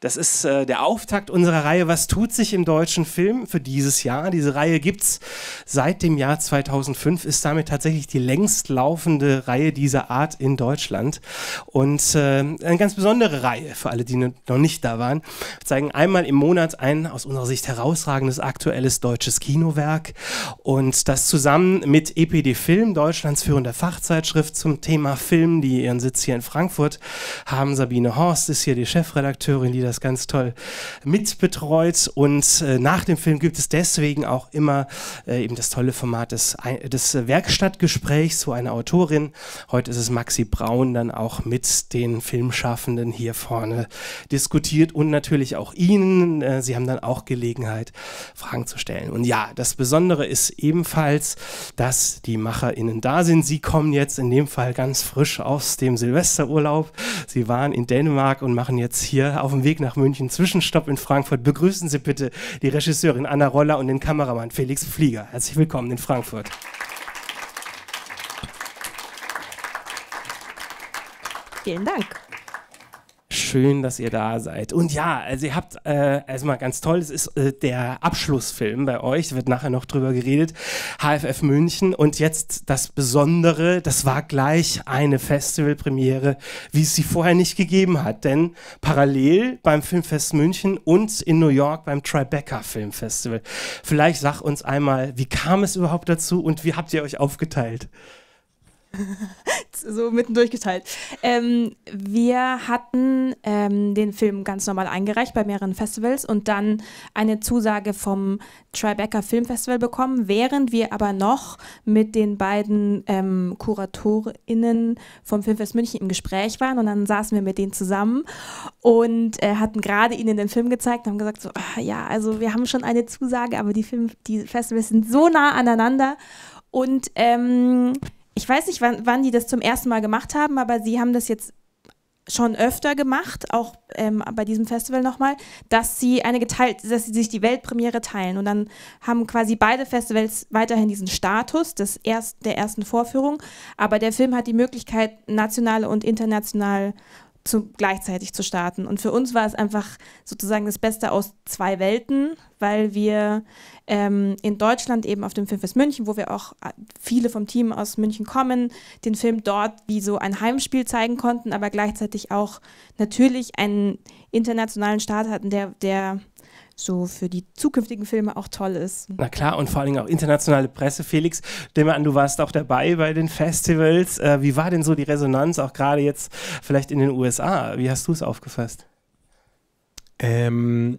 Das ist äh, der Auftakt unserer Reihe Was tut sich im deutschen Film für dieses Jahr. Diese Reihe gibt es seit dem Jahr 2005, ist damit tatsächlich die längst laufende Reihe dieser Art in Deutschland. Und äh, eine ganz besondere Reihe für alle, die noch nicht da waren. Wir zeigen einmal im Monat ein aus unserer Sicht herausragendes aktuelles deutsches Kinowerk und das zusammen mit EPD Film, Deutschlands führender Fachzeitschrift zum Thema Film, die ihren Sitz hier in Frankfurt haben. Sabine Horst ist hier die Chefredakteurin, die das ganz toll mitbetreut. Und äh, nach dem Film gibt es deswegen auch immer äh, eben das tolle Format des, des Werkstattgesprächs zu einer Autorin. Heute ist es Maxi Braun dann auch mit den Filmschaffenden hier vorne diskutiert und natürlich auch Ihnen. Äh, Sie haben dann auch Gelegenheit, Fragen zu stellen. Und ja, das Besondere ist ebenfalls, dass die MacherInnen da sind. Sie kommen jetzt in dem Fall ganz frisch aus dem Silvesterurlaub. Sie waren in Dänemark und machen jetzt hier auf dem Weg Weg nach München, Zwischenstopp in Frankfurt. Begrüßen Sie bitte die Regisseurin Anna Roller und den Kameramann Felix Flieger. Herzlich willkommen in Frankfurt. Vielen Dank. Schön, dass ihr da seid. Und ja, also ihr habt äh, erstmal also ganz toll, es ist äh, der Abschlussfilm bei euch, wird nachher noch drüber geredet, HFF München. Und jetzt das Besondere, das war gleich eine Festivalpremiere, wie es sie vorher nicht gegeben hat. Denn parallel beim Filmfest München und in New York beim Tribeca Film Festival. Vielleicht sag uns einmal, wie kam es überhaupt dazu und wie habt ihr euch aufgeteilt? so mittendurch geteilt. Ähm, wir hatten ähm, den Film ganz normal eingereicht bei mehreren Festivals und dann eine Zusage vom Tribeca Film Festival bekommen, während wir aber noch mit den beiden ähm, KuratorInnen vom Filmfest München im Gespräch waren und dann saßen wir mit denen zusammen und äh, hatten gerade ihnen den Film gezeigt und haben gesagt, so, ach, ja, also wir haben schon eine Zusage, aber die, Film die Festivals sind so nah aneinander und ähm, ich weiß nicht, wann, wann die das zum ersten Mal gemacht haben, aber sie haben das jetzt schon öfter gemacht, auch ähm, bei diesem Festival nochmal, dass sie eine geteilt, dass sie sich die Weltpremiere teilen. Und dann haben quasi beide Festivals weiterhin diesen Status des erst, der ersten Vorführung. Aber der Film hat die Möglichkeit, national und international zu, gleichzeitig zu starten. Und für uns war es einfach sozusagen das Beste aus zwei Welten, weil wir ähm, in Deutschland eben auf dem Filmfest München, wo wir auch äh, viele vom Team aus München kommen, den Film dort wie so ein Heimspiel zeigen konnten, aber gleichzeitig auch natürlich einen internationalen Start hatten, der, der so für die zukünftigen Filme auch toll ist. Na klar, und vor allem auch internationale Presse. Felix, nehme an, du warst auch dabei bei den Festivals. Äh, wie war denn so die Resonanz, auch gerade jetzt vielleicht in den USA? Wie hast du es aufgefasst? Ähm,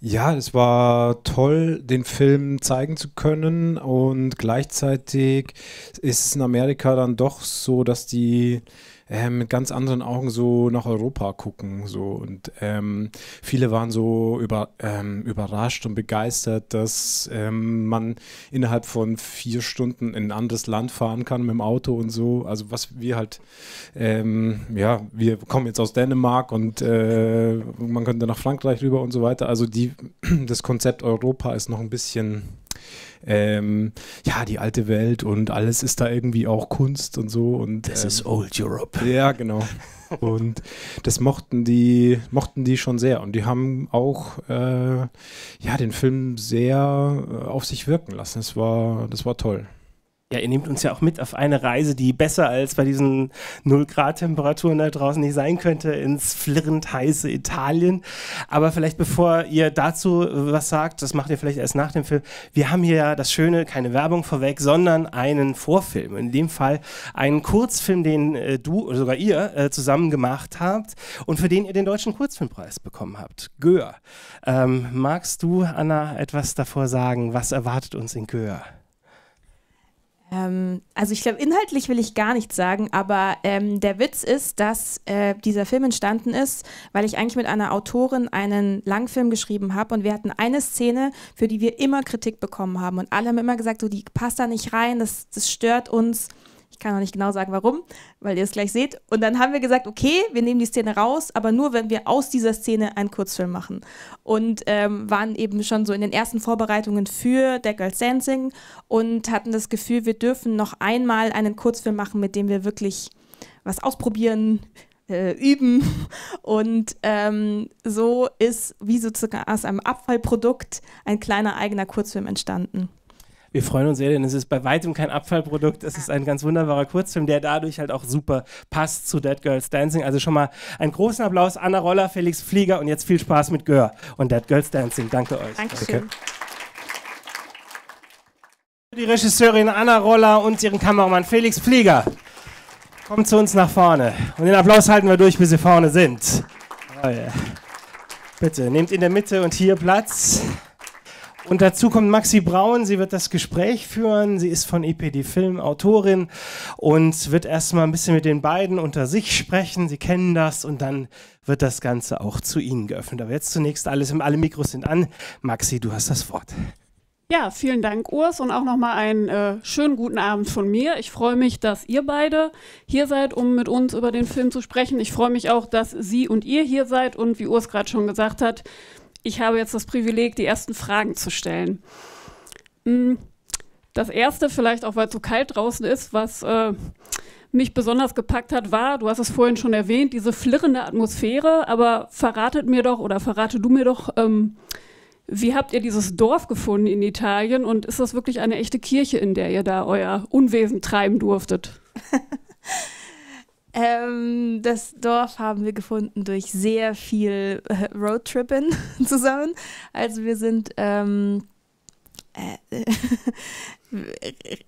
ja, es war toll, den Film zeigen zu können und gleichzeitig ist es in Amerika dann doch so, dass die äh, mit ganz anderen Augen so nach Europa gucken. So. Und ähm, viele waren so über, ähm, überrascht und begeistert, dass ähm, man innerhalb von vier Stunden in ein anderes Land fahren kann mit dem Auto und so. Also was wir halt, ähm, ja, wir kommen jetzt aus Dänemark und äh, man könnte nach Frankreich rüber und so weiter. Also die, das Konzept Europa ist noch ein bisschen ähm, ja, die alte Welt und alles ist da irgendwie auch Kunst und so. Und, das ähm, ist Old Europe. Ja, genau. und das mochten die, mochten die schon sehr. Und die haben auch äh, ja, den Film sehr äh, auf sich wirken lassen. Das war, das war toll ja, ihr nehmt uns ja auch mit auf eine Reise, die besser als bei diesen 0-Grad-Temperaturen da draußen nicht sein könnte, ins flirrend heiße Italien. Aber vielleicht bevor ihr dazu äh, was sagt, das macht ihr vielleicht erst nach dem Film, wir haben hier ja das Schöne, keine Werbung vorweg, sondern einen Vorfilm. In dem Fall einen Kurzfilm, den äh, du oder sogar ihr äh, zusammen gemacht habt und für den ihr den Deutschen Kurzfilmpreis bekommen habt. Göhr. Ähm, magst du, Anna, etwas davor sagen? Was erwartet uns in Göhr? Ähm, also ich glaube, inhaltlich will ich gar nichts sagen, aber ähm, der Witz ist, dass äh, dieser Film entstanden ist, weil ich eigentlich mit einer Autorin einen Langfilm geschrieben habe und wir hatten eine Szene, für die wir immer Kritik bekommen haben und alle haben immer gesagt, so, die passt da nicht rein, das, das stört uns kann noch nicht genau sagen, warum, weil ihr es gleich seht. Und dann haben wir gesagt, okay, wir nehmen die Szene raus, aber nur, wenn wir aus dieser Szene einen Kurzfilm machen. Und ähm, waren eben schon so in den ersten Vorbereitungen für Dead Girls Dancing und hatten das Gefühl, wir dürfen noch einmal einen Kurzfilm machen, mit dem wir wirklich was ausprobieren, äh, üben. Und ähm, so ist, wie sozusagen aus einem Abfallprodukt, ein kleiner eigener Kurzfilm entstanden wir freuen uns sehr, denn es ist bei weitem kein Abfallprodukt. Es ist ein ganz wunderbarer Kurzfilm, der dadurch halt auch super passt zu Dead Girls Dancing. Also schon mal einen großen Applaus, Anna Roller, Felix Flieger und jetzt viel Spaß mit Gör und Dead Girls Dancing. Danke euch. Dankeschön. Okay. Die Regisseurin Anna Roller und ihren Kameramann Felix Flieger. Kommt zu uns nach vorne. Und den Applaus halten wir durch, bis sie vorne sind. Oh yeah. Bitte, nehmt in der Mitte und hier Platz. Und dazu kommt Maxi Braun, sie wird das Gespräch führen, sie ist von EPD Film Autorin und wird erstmal ein bisschen mit den beiden unter sich sprechen, sie kennen das und dann wird das Ganze auch zu Ihnen geöffnet. Aber jetzt zunächst alles, alle Mikros sind an. Maxi, du hast das Wort. Ja, vielen Dank, Urs, und auch nochmal einen äh, schönen guten Abend von mir. Ich freue mich, dass ihr beide hier seid, um mit uns über den Film zu sprechen. Ich freue mich auch, dass Sie und ihr hier seid und wie Urs gerade schon gesagt hat, ich habe jetzt das Privileg, die ersten Fragen zu stellen. Hm, das erste, vielleicht auch weil es so kalt draußen ist, was äh, mich besonders gepackt hat, war, du hast es vorhin schon erwähnt, diese flirrende Atmosphäre, aber verratet mir doch oder verrate du mir doch, ähm, wie habt ihr dieses Dorf gefunden in Italien und ist das wirklich eine echte Kirche, in der ihr da euer Unwesen treiben durftet? Ähm, das Dorf haben wir gefunden durch sehr viel äh, Roadtrippen zusammen. Also wir sind ähm, äh,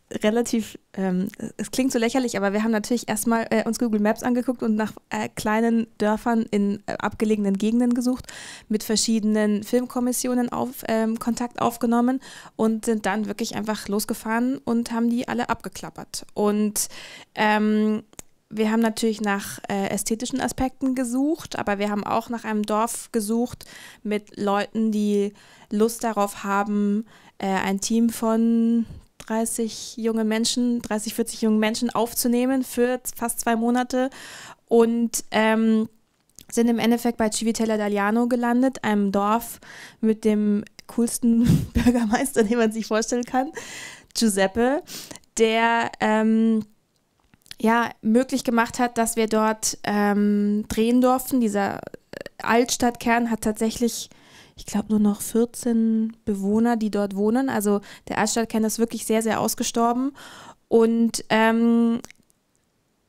relativ, ähm, es klingt so lächerlich, aber wir haben natürlich erstmal äh, uns Google Maps angeguckt und nach äh, kleinen Dörfern in äh, abgelegenen Gegenden gesucht, mit verschiedenen Filmkommissionen auf, ähm, Kontakt aufgenommen und sind dann wirklich einfach losgefahren und haben die alle abgeklappert. Und ähm, wir haben natürlich nach äh, ästhetischen Aspekten gesucht, aber wir haben auch nach einem Dorf gesucht mit Leuten, die Lust darauf haben, äh, ein Team von 30 jungen Menschen, 30, 40 jungen Menschen aufzunehmen für fast zwei Monate und ähm, sind im Endeffekt bei Civitella d'Aliano gelandet, einem Dorf mit dem coolsten Bürgermeister, den man sich vorstellen kann, Giuseppe, der ähm, ja, möglich gemacht hat, dass wir dort ähm, drehen durften. Dieser äh, Altstadtkern hat tatsächlich, ich glaube, nur noch 14 Bewohner, die dort wohnen. Also der Altstadtkern ist wirklich sehr, sehr ausgestorben. Und ähm,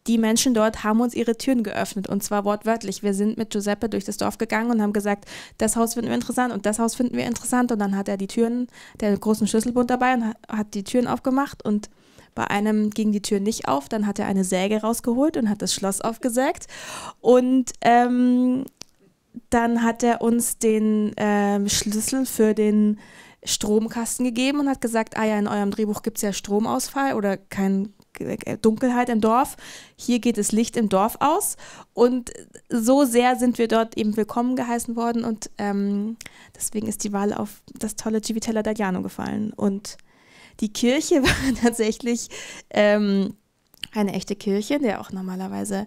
die Menschen dort haben uns ihre Türen geöffnet und zwar wortwörtlich. Wir sind mit Giuseppe durch das Dorf gegangen und haben gesagt, das Haus finden wir interessant und das Haus finden wir interessant. Und dann hat er die Türen, der großen Schlüsselbund dabei und hat die Türen aufgemacht und bei einem ging die Tür nicht auf, dann hat er eine Säge rausgeholt und hat das Schloss aufgesägt. Und ähm, dann hat er uns den ähm, Schlüssel für den Stromkasten gegeben und hat gesagt, ah ja, in eurem Drehbuch gibt es ja Stromausfall oder kein äh, Dunkelheit im Dorf. Hier geht es Licht im Dorf aus. Und so sehr sind wir dort eben willkommen geheißen worden. Und ähm, deswegen ist die Wahl auf das tolle Civitella d'Agliano gefallen. Und die Kirche war tatsächlich ähm, eine echte Kirche, in der auch normalerweise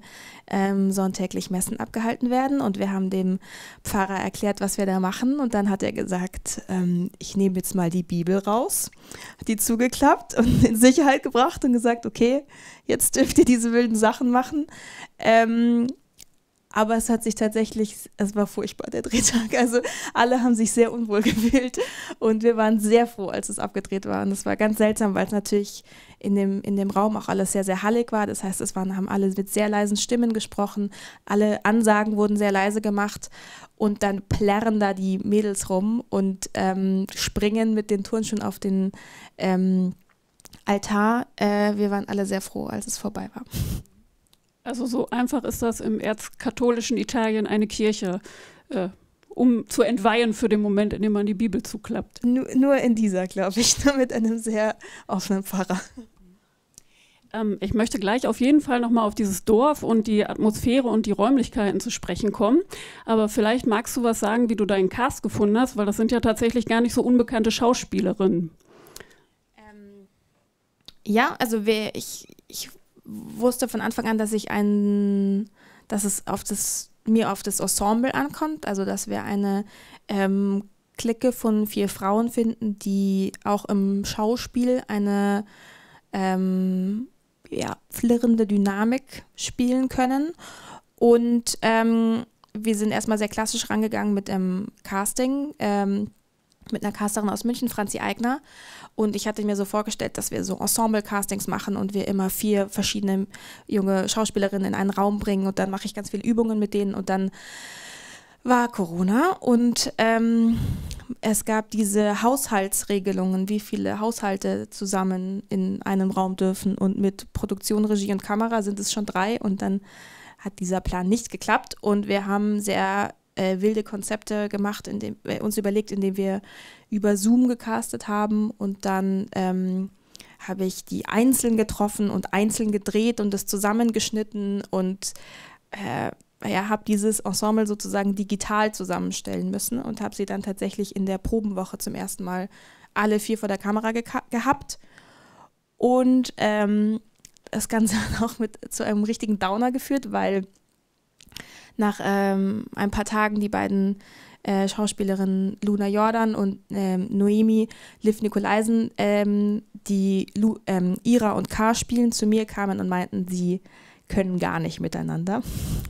ähm, sonntäglich Messen abgehalten werden. Und wir haben dem Pfarrer erklärt, was wir da machen. Und dann hat er gesagt, ähm, ich nehme jetzt mal die Bibel raus, hat die zugeklappt und in Sicherheit gebracht und gesagt, okay, jetzt dürft ihr diese wilden Sachen machen. Ähm, aber es hat sich tatsächlich, es war furchtbar, der Drehtag. Also alle haben sich sehr unwohl gefühlt und wir waren sehr froh, als es abgedreht war. Und es war ganz seltsam, weil es natürlich in dem, in dem Raum auch alles sehr, sehr hallig war. Das heißt, es waren, haben alle mit sehr leisen Stimmen gesprochen, alle Ansagen wurden sehr leise gemacht und dann plärren da die Mädels rum und ähm, springen mit den Turnschuhen auf den ähm, Altar. Äh, wir waren alle sehr froh, als es vorbei war. Also so einfach ist das im erzkatholischen Italien eine Kirche. Äh, um zu entweihen für den Moment, in dem man die Bibel zuklappt. Nur, nur in dieser, glaube ich, nur mit einem sehr offenen Pfarrer. Ähm, ich möchte gleich auf jeden Fall nochmal auf dieses Dorf und die Atmosphäre und die Räumlichkeiten zu sprechen kommen. Aber vielleicht magst du was sagen, wie du deinen Cast gefunden hast, weil das sind ja tatsächlich gar nicht so unbekannte Schauspielerinnen. Ähm, ja, also wer, ich, ich wusste von Anfang an, dass ich ein, dass es auf das, mir auf das Ensemble ankommt, also dass wir eine ähm, Clique von vier Frauen finden, die auch im Schauspiel eine ähm, ja, flirrende Dynamik spielen können. Und ähm, wir sind erstmal sehr klassisch rangegangen mit dem Casting. Ähm, mit einer Casterin aus München, Franzi Eigner. Und ich hatte mir so vorgestellt, dass wir so Ensemble-Castings machen und wir immer vier verschiedene junge Schauspielerinnen in einen Raum bringen und dann mache ich ganz viele Übungen mit denen und dann war Corona und ähm, es gab diese Haushaltsregelungen, wie viele Haushalte zusammen in einem Raum dürfen und mit Produktion, Regie und Kamera sind es schon drei und dann hat dieser Plan nicht geklappt und wir haben sehr äh, wilde Konzepte gemacht, indem, äh, uns überlegt, indem wir über Zoom gecastet haben und dann ähm, habe ich die einzeln getroffen und einzeln gedreht und das zusammengeschnitten und äh, ja, habe dieses Ensemble sozusagen digital zusammenstellen müssen und habe sie dann tatsächlich in der Probenwoche zum ersten Mal alle vier vor der Kamera geha gehabt. Und ähm, das Ganze hat auch mit zu einem richtigen Downer geführt, weil nach ähm, ein paar Tagen die beiden äh, Schauspielerinnen Luna Jordan und ähm, Noemi Liv Nikolaisen, ähm, die Lu, ähm, Ira und K spielen, zu mir kamen und meinten, sie können gar nicht miteinander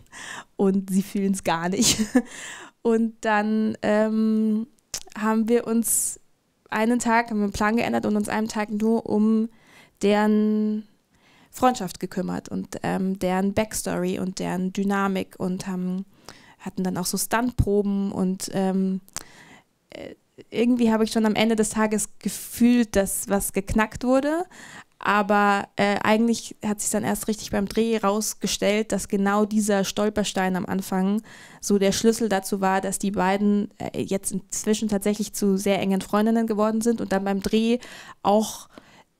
und sie fühlen es gar nicht. Und dann ähm, haben wir uns einen Tag, haben wir einen Plan geändert und uns einen Tag nur um deren Freundschaft gekümmert und ähm, deren Backstory und deren Dynamik und haben, hatten dann auch so Stuntproben und ähm, äh, irgendwie habe ich schon am Ende des Tages gefühlt, dass was geknackt wurde. Aber äh, eigentlich hat sich dann erst richtig beim Dreh rausgestellt, dass genau dieser Stolperstein am Anfang so der Schlüssel dazu war, dass die beiden äh, jetzt inzwischen tatsächlich zu sehr engen Freundinnen geworden sind und dann beim Dreh auch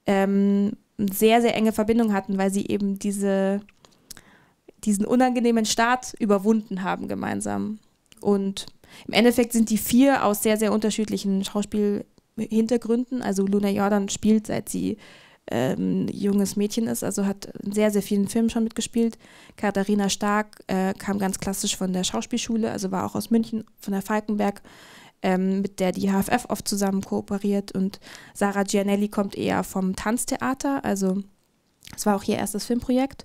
ähm, sehr, sehr enge Verbindung hatten, weil sie eben diese, diesen unangenehmen Start überwunden haben gemeinsam. Und im Endeffekt sind die vier aus sehr, sehr unterschiedlichen Schauspielhintergründen. Also Luna Jordan spielt, seit sie ähm, junges Mädchen ist, also hat in sehr, sehr vielen Filmen schon mitgespielt. Katharina Stark äh, kam ganz klassisch von der Schauspielschule, also war auch aus München, von der Falkenberg ähm, mit der die HFF oft zusammen kooperiert. Und Sarah Gianelli kommt eher vom Tanztheater, also es war auch ihr erstes Filmprojekt.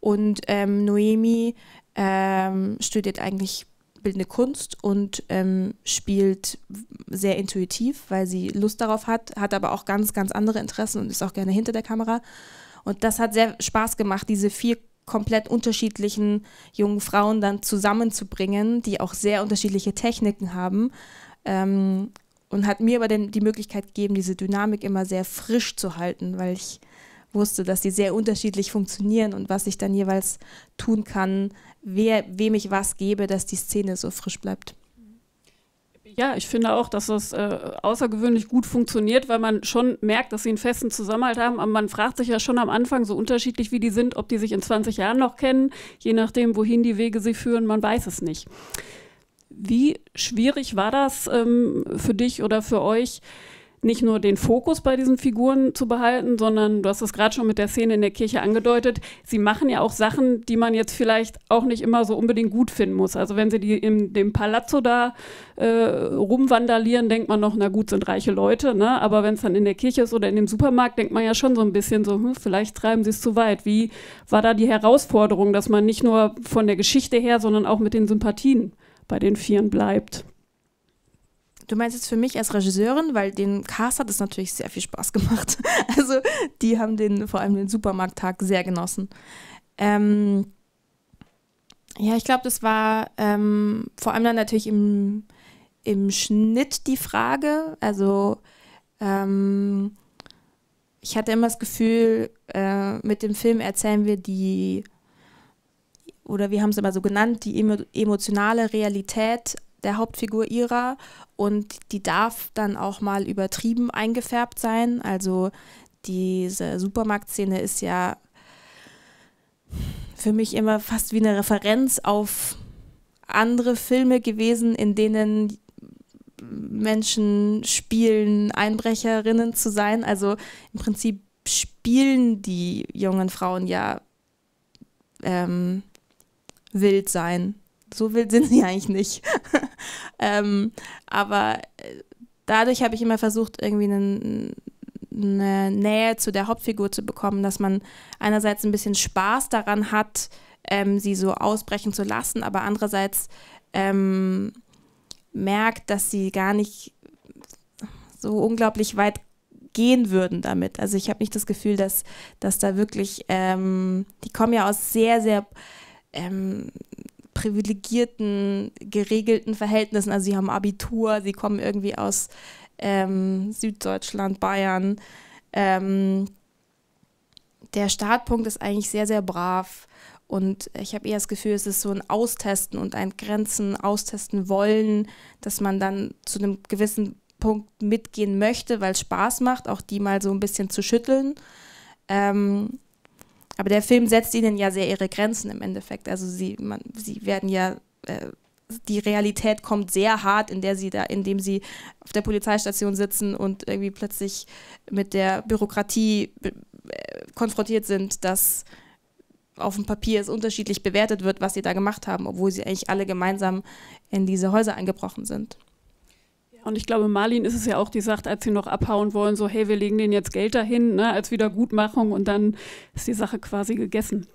Und ähm, Noemi ähm, studiert eigentlich bildende Kunst und ähm, spielt sehr intuitiv, weil sie Lust darauf hat, hat aber auch ganz, ganz andere Interessen und ist auch gerne hinter der Kamera. Und das hat sehr Spaß gemacht, diese vier komplett unterschiedlichen jungen Frauen dann zusammenzubringen, die auch sehr unterschiedliche Techniken haben ähm, und hat mir aber dann die Möglichkeit gegeben, diese Dynamik immer sehr frisch zu halten, weil ich wusste, dass sie sehr unterschiedlich funktionieren und was ich dann jeweils tun kann, wer, wem ich was gebe, dass die Szene so frisch bleibt. Ja, ich finde auch, dass das äh, außergewöhnlich gut funktioniert, weil man schon merkt, dass sie einen festen Zusammenhalt haben. Aber man fragt sich ja schon am Anfang, so unterschiedlich wie die sind, ob die sich in 20 Jahren noch kennen, je nachdem, wohin die Wege sie führen, man weiß es nicht. Wie schwierig war das ähm, für dich oder für euch, nicht nur den Fokus bei diesen Figuren zu behalten, sondern du hast es gerade schon mit der Szene in der Kirche angedeutet, sie machen ja auch Sachen, die man jetzt vielleicht auch nicht immer so unbedingt gut finden muss. Also wenn sie die in dem Palazzo da äh, rumvandalieren, denkt man noch, na gut, sind reiche Leute, ne? aber wenn es dann in der Kirche ist oder in dem Supermarkt, denkt man ja schon so ein bisschen so, hm, vielleicht treiben sie es zu weit. Wie war da die Herausforderung, dass man nicht nur von der Geschichte her, sondern auch mit den Sympathien bei den Vieren bleibt. Du meinst jetzt für mich als Regisseurin, weil den Cast hat es natürlich sehr viel Spaß gemacht. Also die haben den vor allem den Supermarkttag sehr genossen. Ähm, ja, ich glaube, das war ähm, vor allem dann natürlich im, im Schnitt die Frage. Also ähm, ich hatte immer das Gefühl, äh, mit dem Film erzählen wir die oder wir haben es immer so genannt, die emo emotionale Realität der Hauptfigur ihrer und die darf dann auch mal übertrieben eingefärbt sein. Also diese Supermarktszene ist ja für mich immer fast wie eine Referenz auf andere Filme gewesen, in denen Menschen spielen, Einbrecherinnen zu sein. Also im Prinzip spielen die jungen Frauen ja ähm, wild sein. So wild sind sie eigentlich nicht. ähm, aber äh, dadurch habe ich immer versucht, irgendwie einen, eine Nähe zu der Hauptfigur zu bekommen, dass man einerseits ein bisschen Spaß daran hat, ähm, sie so ausbrechen zu lassen, aber andererseits ähm, merkt, dass sie gar nicht so unglaublich weit gehen würden damit. Also ich habe nicht das Gefühl, dass, dass da wirklich, ähm, die kommen ja aus sehr, sehr ähm, privilegierten, geregelten Verhältnissen. Also sie haben Abitur, sie kommen irgendwie aus ähm, Süddeutschland, Bayern. Ähm, der Startpunkt ist eigentlich sehr, sehr brav. Und ich habe eher das Gefühl, es ist so ein Austesten und ein Grenzen, Austesten wollen, dass man dann zu einem gewissen Punkt mitgehen möchte, weil es Spaß macht, auch die mal so ein bisschen zu schütteln. Ähm, aber der Film setzt ihnen ja sehr ihre Grenzen im Endeffekt. Also sie, man, sie werden ja äh, die Realität kommt sehr hart, in der sie da, indem sie auf der Polizeistation sitzen und irgendwie plötzlich mit der Bürokratie äh, konfrontiert sind, dass auf dem Papier es unterschiedlich bewertet wird, was sie da gemacht haben, obwohl sie eigentlich alle gemeinsam in diese Häuser eingebrochen sind. Und ich glaube, Marlin ist es ja auch, die sagt, als sie noch abhauen wollen, so, hey, wir legen denen jetzt Geld dahin, ne, als Wiedergutmachung und dann ist die Sache quasi gegessen.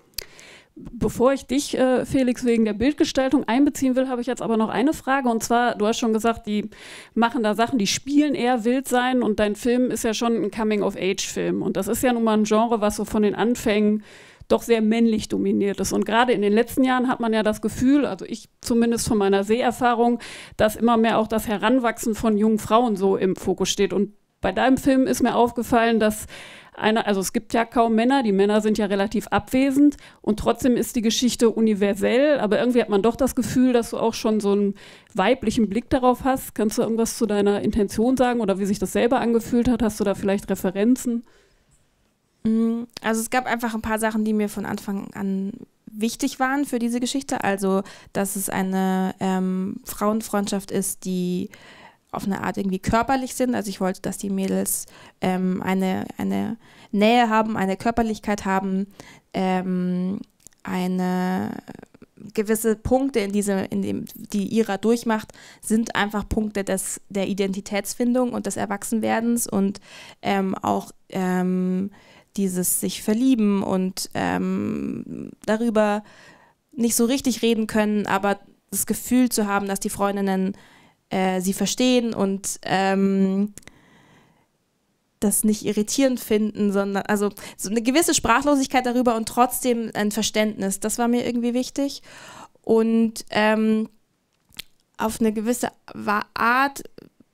Bevor ich dich, äh, Felix, wegen der Bildgestaltung einbeziehen will, habe ich jetzt aber noch eine Frage. Und zwar, du hast schon gesagt, die machen da Sachen, die spielen eher wild sein. Und dein Film ist ja schon ein Coming-of-Age-Film. Und das ist ja nun mal ein Genre, was so von den Anfängen doch sehr männlich dominiert ist. Und gerade in den letzten Jahren hat man ja das Gefühl, also ich zumindest von meiner Seherfahrung, dass immer mehr auch das Heranwachsen von jungen Frauen so im Fokus steht. Und bei deinem Film ist mir aufgefallen, dass einer, also es gibt ja kaum Männer, die Männer sind ja relativ abwesend und trotzdem ist die Geschichte universell, aber irgendwie hat man doch das Gefühl, dass du auch schon so einen weiblichen Blick darauf hast. Kannst du irgendwas zu deiner Intention sagen oder wie sich das selber angefühlt hat? Hast du da vielleicht Referenzen? Mm, also es gab einfach ein paar Sachen, die mir von Anfang an wichtig waren für diese Geschichte. Also, dass es eine ähm, Frauenfreundschaft ist, die auf eine Art irgendwie körperlich sind. Also ich wollte, dass die Mädels ähm, eine, eine Nähe haben, eine Körperlichkeit haben, ähm, eine gewisse Punkte in diese, in dem, die Ira durchmacht, sind einfach Punkte des, der Identitätsfindung und des Erwachsenwerdens und ähm, auch ähm, dieses sich verlieben und ähm, darüber nicht so richtig reden können, aber das Gefühl zu haben, dass die Freundinnen äh, sie verstehen und ähm, das nicht irritierend finden, sondern also so eine gewisse Sprachlosigkeit darüber und trotzdem ein Verständnis. Das war mir irgendwie wichtig. Und ähm, auf eine gewisse Art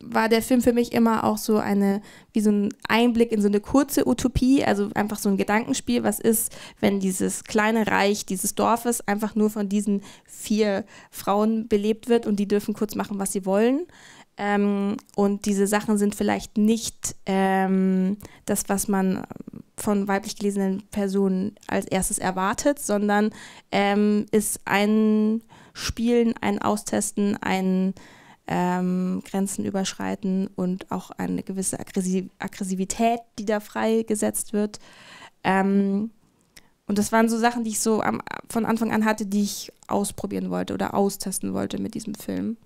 war der Film für mich immer auch so eine, wie so ein Einblick in so eine kurze Utopie, also einfach so ein Gedankenspiel, was ist, wenn dieses kleine Reich dieses Dorfes einfach nur von diesen vier Frauen belebt wird und die dürfen kurz machen, was sie wollen. Ähm, und diese Sachen sind vielleicht nicht ähm, das, was man von weiblich gelesenen Personen als erstes erwartet, sondern ähm, ist ein Spielen, ein Austesten, ein ähm, Grenzen überschreiten und auch eine gewisse Aggressivität, die da freigesetzt wird. Ähm, und das waren so Sachen, die ich so am, von Anfang an hatte, die ich ausprobieren wollte oder austesten wollte mit diesem Film.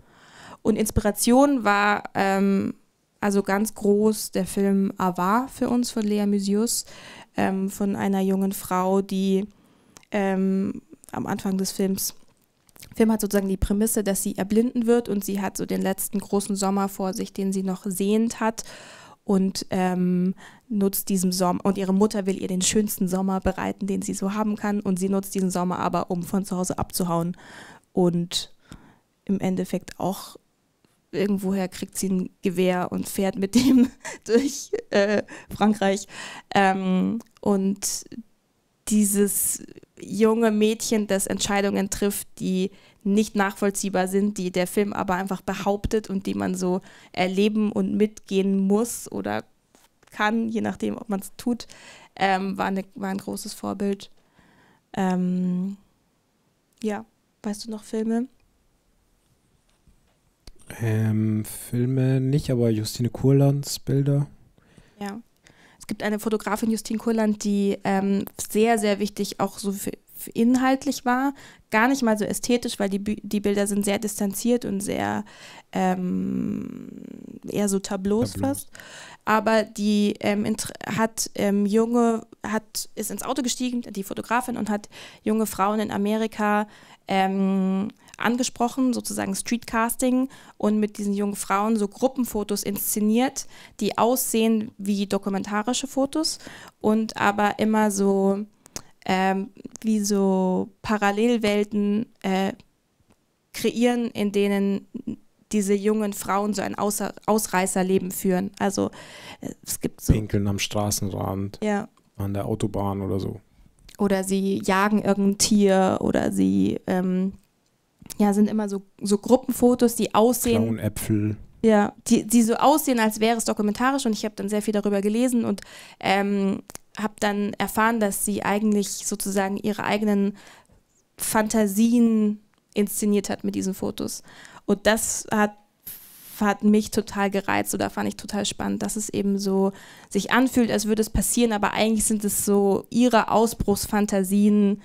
Und Inspiration war ähm, also ganz groß der Film Ava für uns von Lea Musius, ähm, von einer jungen Frau, die ähm, am Anfang des Films Film hat sozusagen die Prämisse, dass sie erblinden wird und sie hat so den letzten großen Sommer vor sich, den sie noch sehend hat und ähm, nutzt diesen Sommer und ihre Mutter will ihr den schönsten Sommer bereiten, den sie so haben kann und sie nutzt diesen Sommer aber, um von zu Hause abzuhauen und im Endeffekt auch irgendwoher kriegt sie ein Gewehr und fährt mit dem durch äh, Frankreich ähm, und dieses junge Mädchen, das Entscheidungen trifft, die nicht nachvollziehbar sind, die der Film aber einfach behauptet und die man so erleben und mitgehen muss oder kann, je nachdem, ob man es tut, ähm, war, ne, war, ein großes Vorbild. Ähm, ja, weißt du noch Filme? Ähm, Filme nicht, aber Justine Kurlands Bilder. Ja. Es gibt eine Fotografin, Justine Kurland, die ähm, sehr, sehr wichtig auch so für, inhaltlich war, gar nicht mal so ästhetisch, weil die, die Bilder sind sehr distanziert und sehr ähm, eher so Tableaus, fast. Aber die ähm, hat ähm, junge, hat, ist ins Auto gestiegen, die Fotografin, und hat junge Frauen in Amerika ähm, angesprochen, sozusagen Streetcasting, und mit diesen jungen Frauen so Gruppenfotos inszeniert, die aussehen wie dokumentarische Fotos und aber immer so ähm, wie so Parallelwelten äh, kreieren, in denen diese jungen Frauen so ein Außer Ausreißerleben führen. Also äh, es gibt so. Pinkeln am Straßenrand, ja. an der Autobahn oder so. Oder sie jagen irgendein Tier oder sie ähm, ja, sind immer so, so Gruppenfotos, die aussehen. Klauen Äpfel. Ja, die, die so aussehen, als wäre es dokumentarisch und ich habe dann sehr viel darüber gelesen und ähm, habe dann erfahren, dass sie eigentlich sozusagen ihre eigenen Fantasien inszeniert hat mit diesen Fotos. Und das hat, hat mich total gereizt oder fand ich total spannend, dass es eben so sich anfühlt, als würde es passieren, aber eigentlich sind es so ihre Ausbruchsfantasien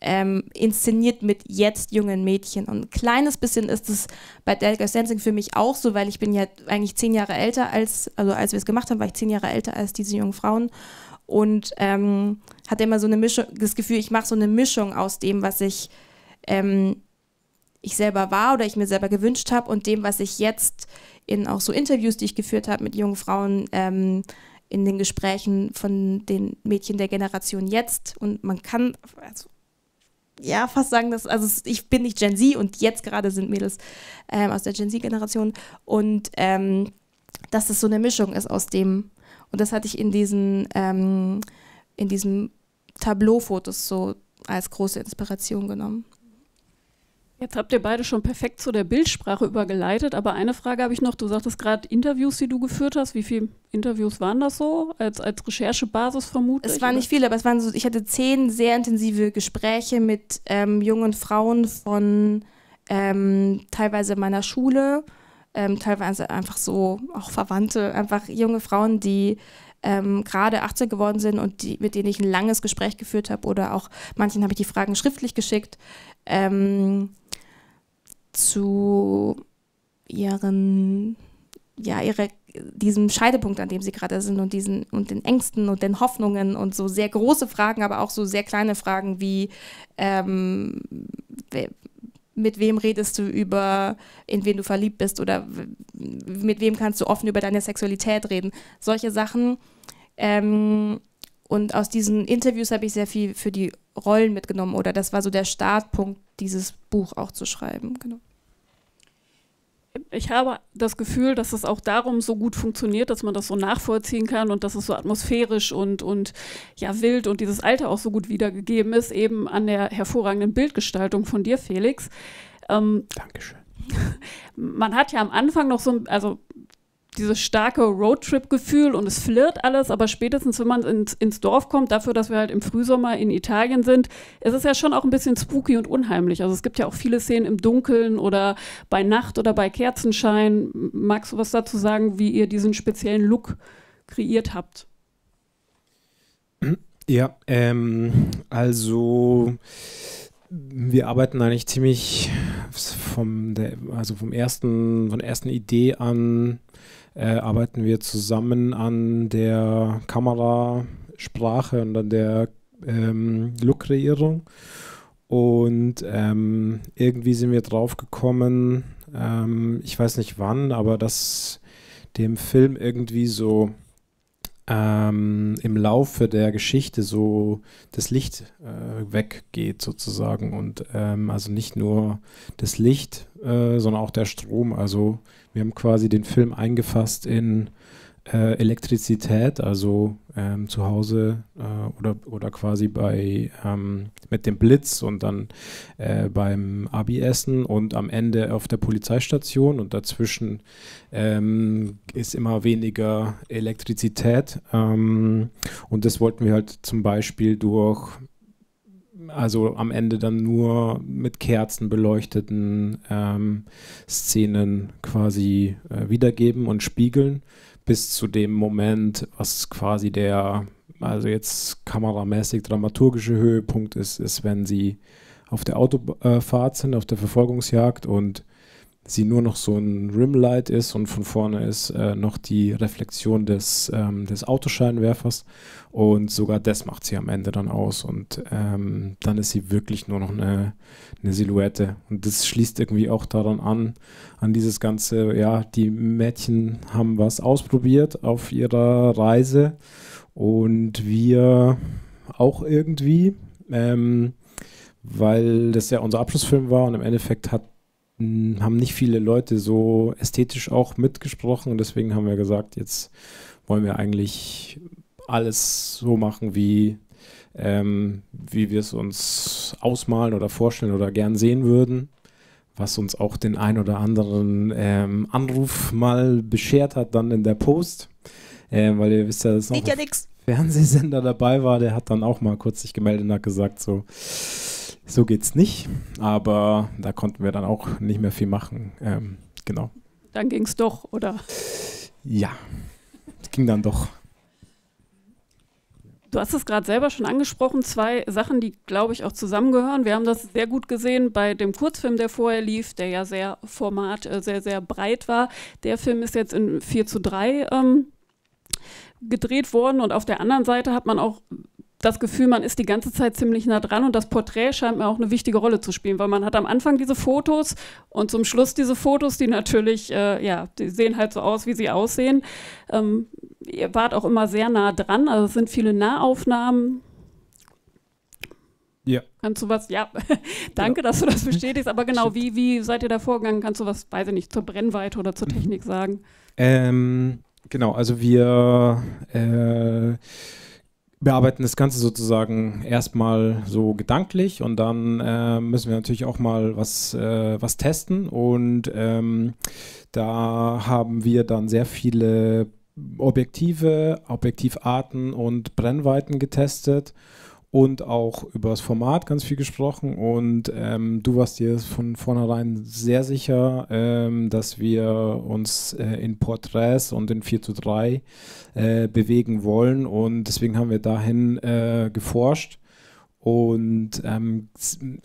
ähm, inszeniert mit jetzt jungen Mädchen. Und ein kleines bisschen ist es bei Delga Sensing für mich auch so, weil ich bin ja eigentlich zehn Jahre älter als, also als wir es gemacht haben, war ich zehn Jahre älter als diese jungen Frauen und ähm, hatte immer so eine Mischung, das Gefühl, ich mache so eine Mischung aus dem, was ich, ähm, ich selber war oder ich mir selber gewünscht habe und dem, was ich jetzt in auch so Interviews, die ich geführt habe mit jungen Frauen, ähm, in den Gesprächen von den Mädchen der Generation jetzt und man kann also, ja fast sagen, dass also ich bin nicht Gen Z und jetzt gerade sind Mädels ähm, aus der Gen Z Generation und ähm, dass es so eine Mischung ist aus dem, und das hatte ich in diesen, ähm, in diesem Tableau-Fotos so als große Inspiration genommen. Jetzt habt ihr beide schon perfekt zu der Bildsprache übergeleitet, aber eine Frage habe ich noch. Du sagtest gerade Interviews, die du geführt hast. Wie viele Interviews waren das so? Als, als Recherchebasis vermutlich? Es waren nicht viele, aber es waren so, ich hatte zehn sehr intensive Gespräche mit ähm, jungen Frauen von ähm, teilweise meiner Schule, ähm, teilweise einfach so auch Verwandte, einfach junge Frauen, die ähm, gerade 18 geworden sind und die, mit denen ich ein langes Gespräch geführt habe oder auch manchen habe ich die Fragen schriftlich geschickt ähm, zu ihren, ja, ihre, diesem Scheidepunkt, an dem sie gerade sind und diesen und den Ängsten und den Hoffnungen und so sehr große Fragen, aber auch so sehr kleine Fragen wie ähm, mit wem redest du über, in wen du verliebt bist oder mit wem kannst du offen über deine Sexualität reden. Solche Sachen. Ähm, und aus diesen Interviews habe ich sehr viel für die Rollen mitgenommen oder das war so der Startpunkt, dieses Buch auch zu schreiben. Genau. Ich habe das Gefühl, dass es auch darum so gut funktioniert, dass man das so nachvollziehen kann und dass es so atmosphärisch und, und ja wild und dieses Alter auch so gut wiedergegeben ist, eben an der hervorragenden Bildgestaltung von dir, Felix. Ähm, Dankeschön. Man hat ja am Anfang noch so, also dieses starke Roadtrip-Gefühl und es flirrt alles, aber spätestens, wenn man ins, ins Dorf kommt, dafür, dass wir halt im Frühsommer in Italien sind, es ist ja schon auch ein bisschen spooky und unheimlich. Also es gibt ja auch viele Szenen im Dunkeln oder bei Nacht oder bei Kerzenschein. Magst du was dazu sagen, wie ihr diesen speziellen Look kreiert habt? Ja, ähm, also wir arbeiten eigentlich ziemlich vom, der, also vom ersten, von der ersten Idee an äh, arbeiten wir zusammen an der Kamerasprache und an der ähm, Look-Kreierung. Und ähm, irgendwie sind wir drauf gekommen, ähm, ich weiß nicht wann, aber dass dem Film irgendwie so ähm, im Laufe der Geschichte so das Licht äh, weggeht sozusagen und ähm, also nicht nur das Licht, äh, sondern auch der Strom. Also wir haben quasi den Film eingefasst in äh, Elektrizität, also ähm, zu Hause äh, oder, oder quasi bei ähm, mit dem Blitz und dann äh, beim Abi-Essen und am Ende auf der Polizeistation und dazwischen ähm, ist immer weniger Elektrizität ähm, und das wollten wir halt zum Beispiel durch also am Ende dann nur mit Kerzen beleuchteten ähm, Szenen quasi äh, wiedergeben und spiegeln bis zu dem Moment, was quasi der, also jetzt kameramäßig dramaturgische Höhepunkt ist, ist, wenn sie auf der Autofahrt äh, sind, auf der Verfolgungsjagd und sie nur noch so ein Rimlight ist und von vorne ist äh, noch die Reflexion des, ähm, des Autoscheinwerfers und sogar das macht sie am Ende dann aus und ähm, dann ist sie wirklich nur noch eine, eine Silhouette und das schließt irgendwie auch daran an, an dieses ganze, ja, die Mädchen haben was ausprobiert auf ihrer Reise und wir auch irgendwie, ähm, weil das ja unser Abschlussfilm war und im Endeffekt hat hm, haben nicht viele Leute so ästhetisch auch mitgesprochen und deswegen haben wir gesagt, jetzt wollen wir eigentlich alles so machen, wie, ähm, wie wir es uns ausmalen oder vorstellen oder gern sehen würden, was uns auch den ein oder anderen ähm, Anruf mal beschert hat dann in der Post, äh, weil ihr wisst ja, dass noch ja Fernsehsender dabei war, der hat dann auch mal kurz sich gemeldet und hat gesagt so, so geht's nicht, aber da konnten wir dann auch nicht mehr viel machen. Ähm, genau. Dann ging's doch, oder? Ja, es ging dann doch. Du hast es gerade selber schon angesprochen, zwei Sachen, die, glaube ich, auch zusammengehören. Wir haben das sehr gut gesehen bei dem Kurzfilm, der vorher lief, der ja sehr format, äh, sehr, sehr breit war. Der Film ist jetzt in 4 zu 3 ähm, gedreht worden und auf der anderen Seite hat man auch das Gefühl, man ist die ganze Zeit ziemlich nah dran und das Porträt scheint mir auch eine wichtige Rolle zu spielen, weil man hat am Anfang diese Fotos und zum Schluss diese Fotos, die natürlich, äh, ja, die sehen halt so aus, wie sie aussehen. Ähm, ihr wart auch immer sehr nah dran, also es sind viele Nahaufnahmen. Ja. Kannst du was, ja, danke, dass du das bestätigst, aber genau, wie, wie seid ihr da vorgegangen? Kannst du was, weiß ich nicht, zur Brennweite oder zur mhm. Technik sagen? Ähm, genau, also wir äh, bearbeiten das Ganze sozusagen erstmal so gedanklich und dann äh, müssen wir natürlich auch mal was, äh, was testen. Und ähm, da haben wir dann sehr viele Objektive, Objektivarten und Brennweiten getestet und auch über das Format ganz viel gesprochen. Und ähm, du warst dir von vornherein sehr sicher, ähm, dass wir uns äh, in Porträts und in 4 zu 3 äh, bewegen wollen. Und deswegen haben wir dahin äh, geforscht und ähm,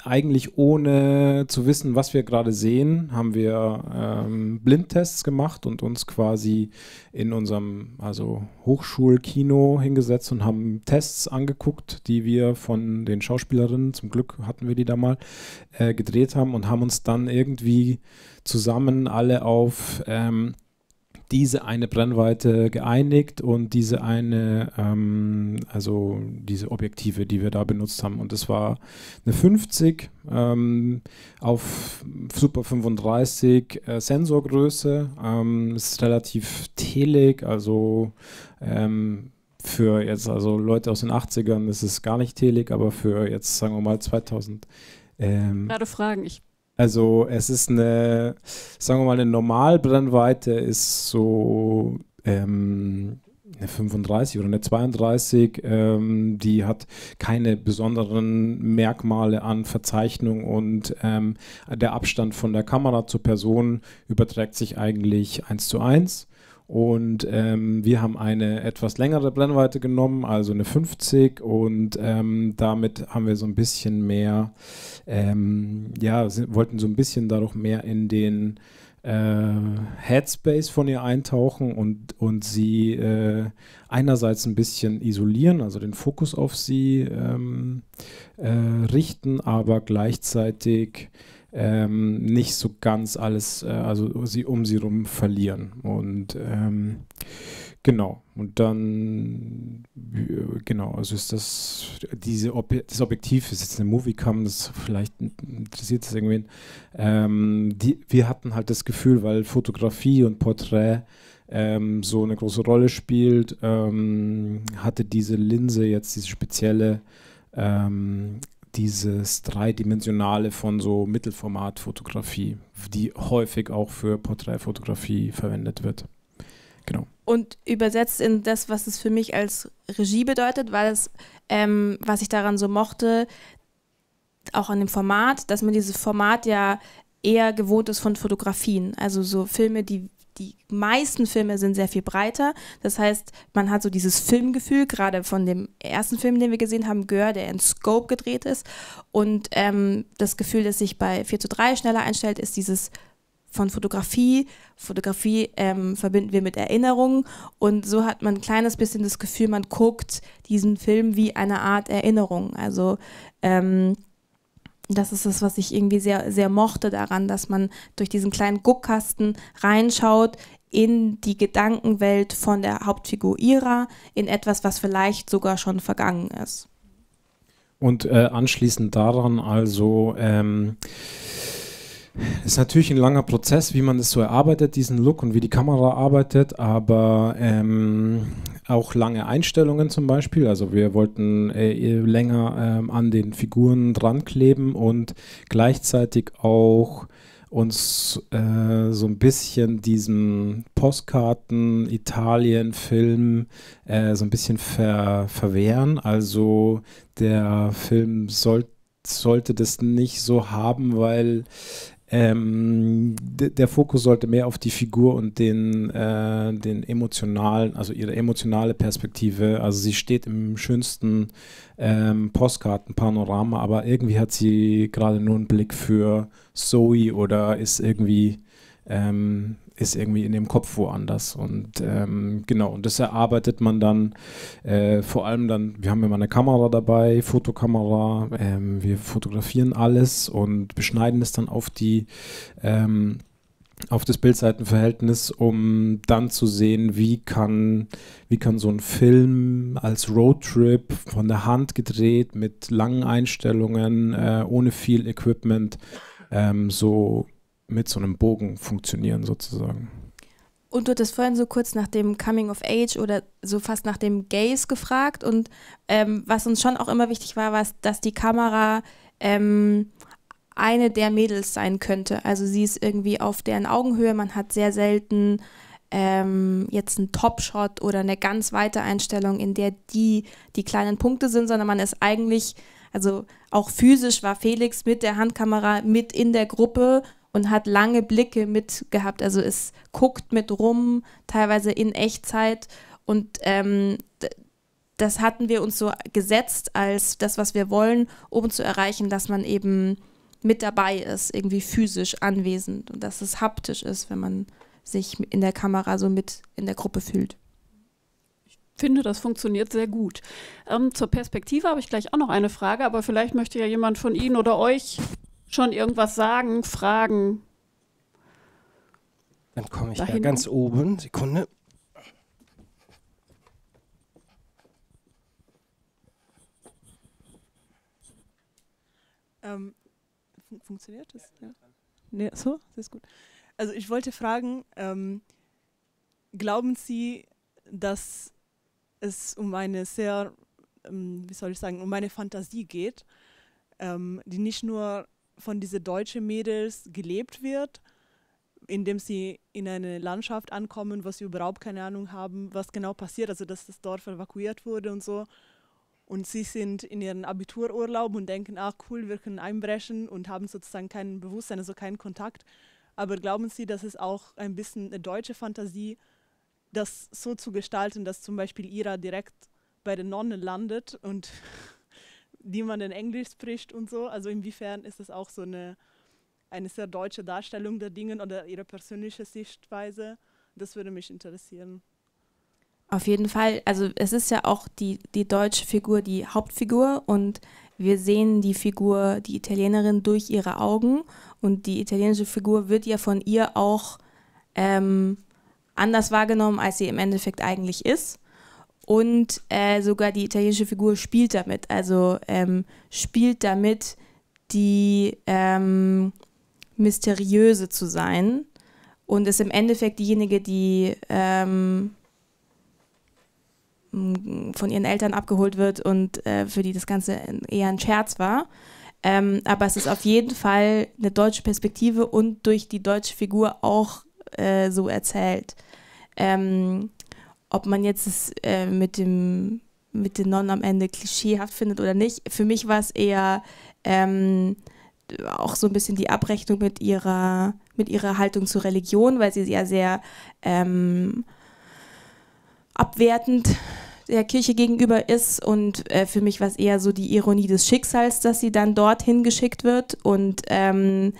eigentlich ohne zu wissen, was wir gerade sehen, haben wir ähm, Blindtests gemacht und uns quasi in unserem also Hochschulkino hingesetzt und haben Tests angeguckt, die wir von den Schauspielerinnen, zum Glück hatten wir die da mal, äh, gedreht haben und haben uns dann irgendwie zusammen alle auf ähm, diese eine Brennweite geeinigt und diese eine, ähm, also diese Objektive, die wir da benutzt haben. Und das war eine 50 ähm, auf Super 35 äh, Sensorgröße. Ähm, ist relativ telig, also ähm, für jetzt, also Leute aus den 80ern ist es gar nicht telig, aber für jetzt, sagen wir mal, 2000. Ähm, Gerade fragen, ich also es ist eine, sagen wir mal, eine Normalbrennweite ist so ähm, eine 35 oder eine 32, ähm, die hat keine besonderen Merkmale an Verzeichnung und ähm, der Abstand von der Kamera zur Person überträgt sich eigentlich eins zu eins. Und ähm, wir haben eine etwas längere Brennweite genommen, also eine 50. Und ähm, damit haben wir so ein bisschen mehr, ähm, ja, wollten so ein bisschen dadurch mehr in den äh, Headspace von ihr eintauchen und, und sie äh, einerseits ein bisschen isolieren, also den Fokus auf sie ähm, äh, richten, aber gleichzeitig ähm, nicht so ganz alles, äh, also sie um sie rum verlieren. Und ähm, genau, und dann, äh, genau, also ist das, diese Ob das Objektiv ist jetzt eine Moviecam, das vielleicht interessiert es irgendwen. Ähm, die, wir hatten halt das Gefühl, weil Fotografie und Porträt ähm, so eine große Rolle spielt, ähm, hatte diese Linse jetzt diese spezielle ähm, dieses dreidimensionale von so Mittelformatfotografie, die häufig auch für Porträtfotografie verwendet wird. Genau. Und übersetzt in das, was es für mich als Regie bedeutet, weil es, ähm, was ich daran so mochte, auch an dem Format, dass man dieses Format ja eher gewohnt ist von Fotografien. Also so Filme, die die meisten Filme sind sehr viel breiter. Das heißt, man hat so dieses Filmgefühl, gerade von dem ersten Film, den wir gesehen haben, Gör, der in Scope gedreht ist. Und ähm, das Gefühl, das sich bei 4 zu 3 schneller einstellt, ist dieses von Fotografie. Fotografie ähm, verbinden wir mit Erinnerungen und so hat man ein kleines bisschen das Gefühl, man guckt diesen Film wie eine Art Erinnerung. Also ähm, das ist das, was ich irgendwie sehr, sehr mochte daran, dass man durch diesen kleinen Guckkasten reinschaut in die Gedankenwelt von der Hauptfigur Ira, in etwas, was vielleicht sogar schon vergangen ist. Und äh, anschließend daran also ähm, ist natürlich ein langer Prozess, wie man das so erarbeitet, diesen Look und wie die Kamera arbeitet, aber ähm, auch lange Einstellungen zum Beispiel. Also wir wollten äh, länger äh, an den Figuren dran kleben und gleichzeitig auch uns äh, so ein bisschen diesem Postkarten, Italien-Film äh, so ein bisschen ver verwehren. Also der Film sollte sollte das nicht so haben, weil ähm, der Fokus sollte mehr auf die Figur und den, äh, den emotionalen, also ihre emotionale Perspektive. Also sie steht im schönsten ähm, Postkartenpanorama, aber irgendwie hat sie gerade nur einen Blick für Zoe oder ist irgendwie ähm, ist irgendwie in dem Kopf woanders. Und ähm, genau, und das erarbeitet man dann äh, vor allem dann, wir haben immer eine Kamera dabei, Fotokamera, ähm, wir fotografieren alles und beschneiden es dann auf die ähm, auf das Bildseitenverhältnis, um dann zu sehen, wie kann, wie kann so ein Film als Roadtrip von der Hand gedreht mit langen Einstellungen, äh, ohne viel Equipment, ähm, so mit so einem Bogen funktionieren sozusagen. Und du hattest vorhin so kurz nach dem Coming of Age oder so fast nach dem Gaze gefragt. Und ähm, was uns schon auch immer wichtig war, war, dass die Kamera ähm, eine der Mädels sein könnte. Also sie ist irgendwie auf deren Augenhöhe. Man hat sehr selten ähm, jetzt einen Top-Shot oder eine ganz weite Einstellung, in der die die kleinen Punkte sind, sondern man ist eigentlich, also auch physisch war Felix mit der Handkamera mit in der Gruppe und hat lange Blicke mitgehabt. Also es guckt mit rum, teilweise in Echtzeit. Und ähm, das hatten wir uns so gesetzt als das, was wir wollen, um zu erreichen, dass man eben mit dabei ist, irgendwie physisch anwesend und dass es haptisch ist, wenn man sich in der Kamera so mit in der Gruppe fühlt Ich finde, das funktioniert sehr gut. Ähm, zur Perspektive habe ich gleich auch noch eine Frage, aber vielleicht möchte ja jemand von Ihnen oder euch schon irgendwas sagen, fragen. Dann komme ich da ganz oben. Sekunde. Ähm, fun funktioniert das? Ja. Nee, so, das ist gut. Also ich wollte fragen, ähm, glauben Sie, dass es um eine sehr, ähm, wie soll ich sagen, um eine Fantasie geht, ähm, die nicht nur von diesen deutschen Mädels gelebt wird, indem sie in eine Landschaft ankommen, was sie überhaupt keine Ahnung haben, was genau passiert, also dass das Dorf evakuiert wurde und so. Und sie sind in ihren Abitururlaub und denken, ah cool, wir können einbrechen und haben sozusagen kein Bewusstsein, also keinen Kontakt. Aber glauben Sie, dass es auch ein bisschen eine deutsche Fantasie, das so zu gestalten, dass zum Beispiel Ira direkt bei den Nonnen landet und die man in Englisch spricht und so. Also inwiefern ist es auch so eine, eine sehr deutsche Darstellung der Dinge oder ihre persönliche Sichtweise? Das würde mich interessieren. Auf jeden Fall. Also es ist ja auch die, die deutsche Figur die Hauptfigur und wir sehen die Figur, die Italienerin, durch ihre Augen und die italienische Figur wird ja von ihr auch ähm, anders wahrgenommen, als sie im Endeffekt eigentlich ist und äh, sogar die italienische Figur spielt damit, also ähm, spielt damit, die ähm, mysteriöse zu sein und ist im Endeffekt diejenige, die ähm, von ihren Eltern abgeholt wird und äh, für die das Ganze eher ein Scherz war. Ähm, aber es ist auf jeden Fall eine deutsche Perspektive und durch die deutsche Figur auch äh, so erzählt. Ähm, ob man jetzt es äh, mit dem mit den Nonnen am Ende klischeehaft findet oder nicht. Für mich war es eher ähm, auch so ein bisschen die Abrechnung mit ihrer, mit ihrer Haltung zur Religion, weil sie ja sehr ähm, abwertend der Kirche gegenüber ist und äh, für mich war es eher so die Ironie des Schicksals, dass sie dann dorthin geschickt wird und ähm,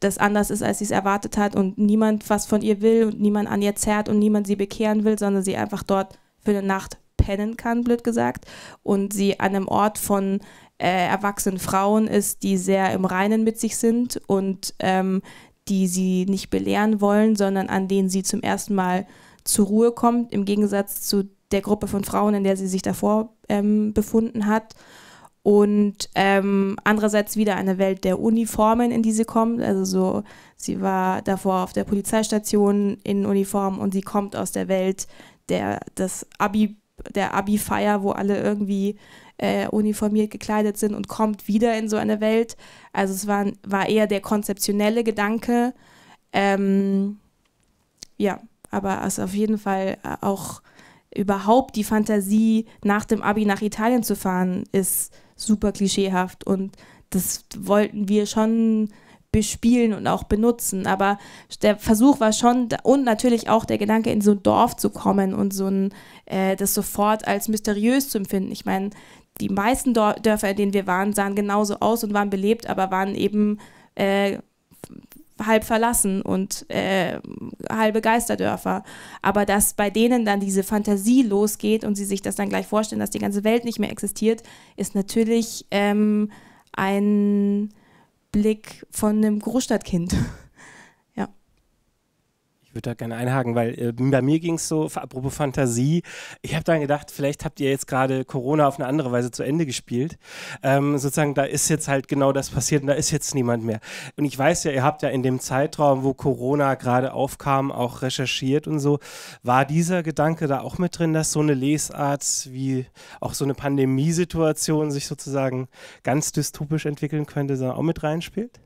das anders ist, als sie es erwartet hat und niemand was von ihr will und niemand an ihr zerrt und niemand sie bekehren will, sondern sie einfach dort für eine Nacht pennen kann, blöd gesagt, und sie an einem Ort von äh, erwachsenen Frauen ist, die sehr im Reinen mit sich sind und ähm, die sie nicht belehren wollen, sondern an denen sie zum ersten Mal zur Ruhe kommt, im Gegensatz zu der Gruppe von Frauen, in der sie sich davor ähm, befunden hat und ähm, andererseits wieder eine Welt der Uniformen, in die sie kommt. Also so, sie war davor auf der Polizeistation in Uniform und sie kommt aus der Welt der das Abi der Abi-Feier, wo alle irgendwie äh, uniformiert gekleidet sind und kommt wieder in so eine Welt. Also es war, war eher der konzeptionelle Gedanke. Ähm, ja, aber es also auf jeden Fall äh, auch überhaupt die Fantasie, nach dem Abi nach Italien zu fahren, ist super klischeehaft und das wollten wir schon bespielen und auch benutzen. Aber der Versuch war schon, und natürlich auch der Gedanke, in so ein Dorf zu kommen und so ein, äh, das sofort als mysteriös zu empfinden. Ich meine, die meisten Dörfer, in denen wir waren, sahen genauso aus und waren belebt, aber waren eben äh, halb verlassen und äh, halbe Geisterdörfer. Aber dass bei denen dann diese Fantasie losgeht und sie sich das dann gleich vorstellen, dass die ganze Welt nicht mehr existiert, ist natürlich ähm, ein Blick von einem Großstadtkind. Ich würde da gerne einhaken, weil äh, bei mir ging es so, apropos Fantasie, ich habe dann gedacht, vielleicht habt ihr jetzt gerade Corona auf eine andere Weise zu Ende gespielt. Ähm, sozusagen, da ist jetzt halt genau das passiert und da ist jetzt niemand mehr. Und ich weiß ja, ihr habt ja in dem Zeitraum, wo Corona gerade aufkam, auch recherchiert und so. War dieser Gedanke da auch mit drin, dass so eine Lesart wie auch so eine Pandemiesituation sich sozusagen ganz dystopisch entwickeln könnte, sondern auch mit reinspielt?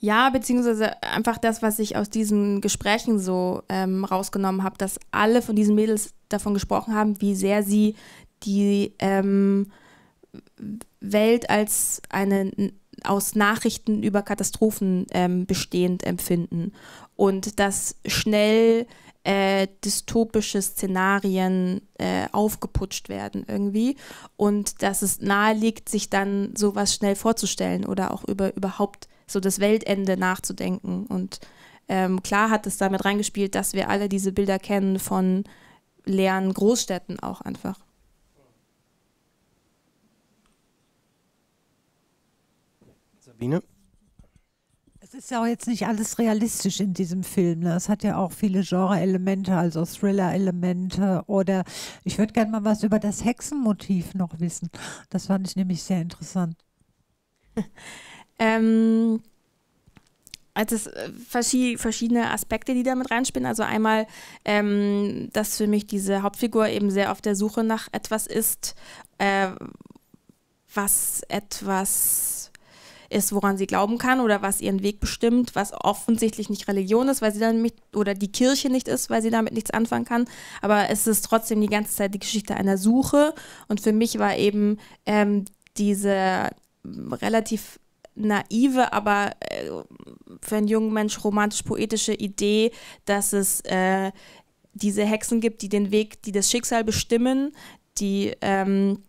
Ja, beziehungsweise einfach das, was ich aus diesen Gesprächen so ähm, rausgenommen habe, dass alle von diesen Mädels davon gesprochen haben, wie sehr sie die ähm, Welt als eine aus Nachrichten über Katastrophen ähm, bestehend empfinden und dass schnell äh, dystopische Szenarien äh, aufgeputscht werden irgendwie und dass es nahe liegt, sich dann sowas schnell vorzustellen oder auch über überhaupt so das Weltende nachzudenken. Und ähm, klar hat es damit reingespielt, dass wir alle diese Bilder kennen von leeren Großstädten auch einfach. Sabine? Es ist ja auch jetzt nicht alles realistisch in diesem Film. Ne? Es hat ja auch viele Genre-Elemente, also Thriller-Elemente. Oder ich würde gerne mal was über das Hexenmotiv noch wissen. Das fand ich nämlich sehr interessant. Ähm, also es äh, verschiedene Aspekte, die da mit reinspielen. Also einmal, ähm, dass für mich diese Hauptfigur eben sehr auf der Suche nach etwas ist, äh, was etwas ist, woran sie glauben kann oder was ihren Weg bestimmt, was offensichtlich nicht Religion ist, weil sie dann nicht, oder die Kirche nicht ist, weil sie damit nichts anfangen kann. Aber es ist trotzdem die ganze Zeit die Geschichte einer Suche. Und für mich war eben ähm, diese relativ naive, aber äh, für einen jungen Mensch romantisch-poetische Idee, dass es äh, diese Hexen gibt, die den Weg, die das Schicksal bestimmen, die ähm,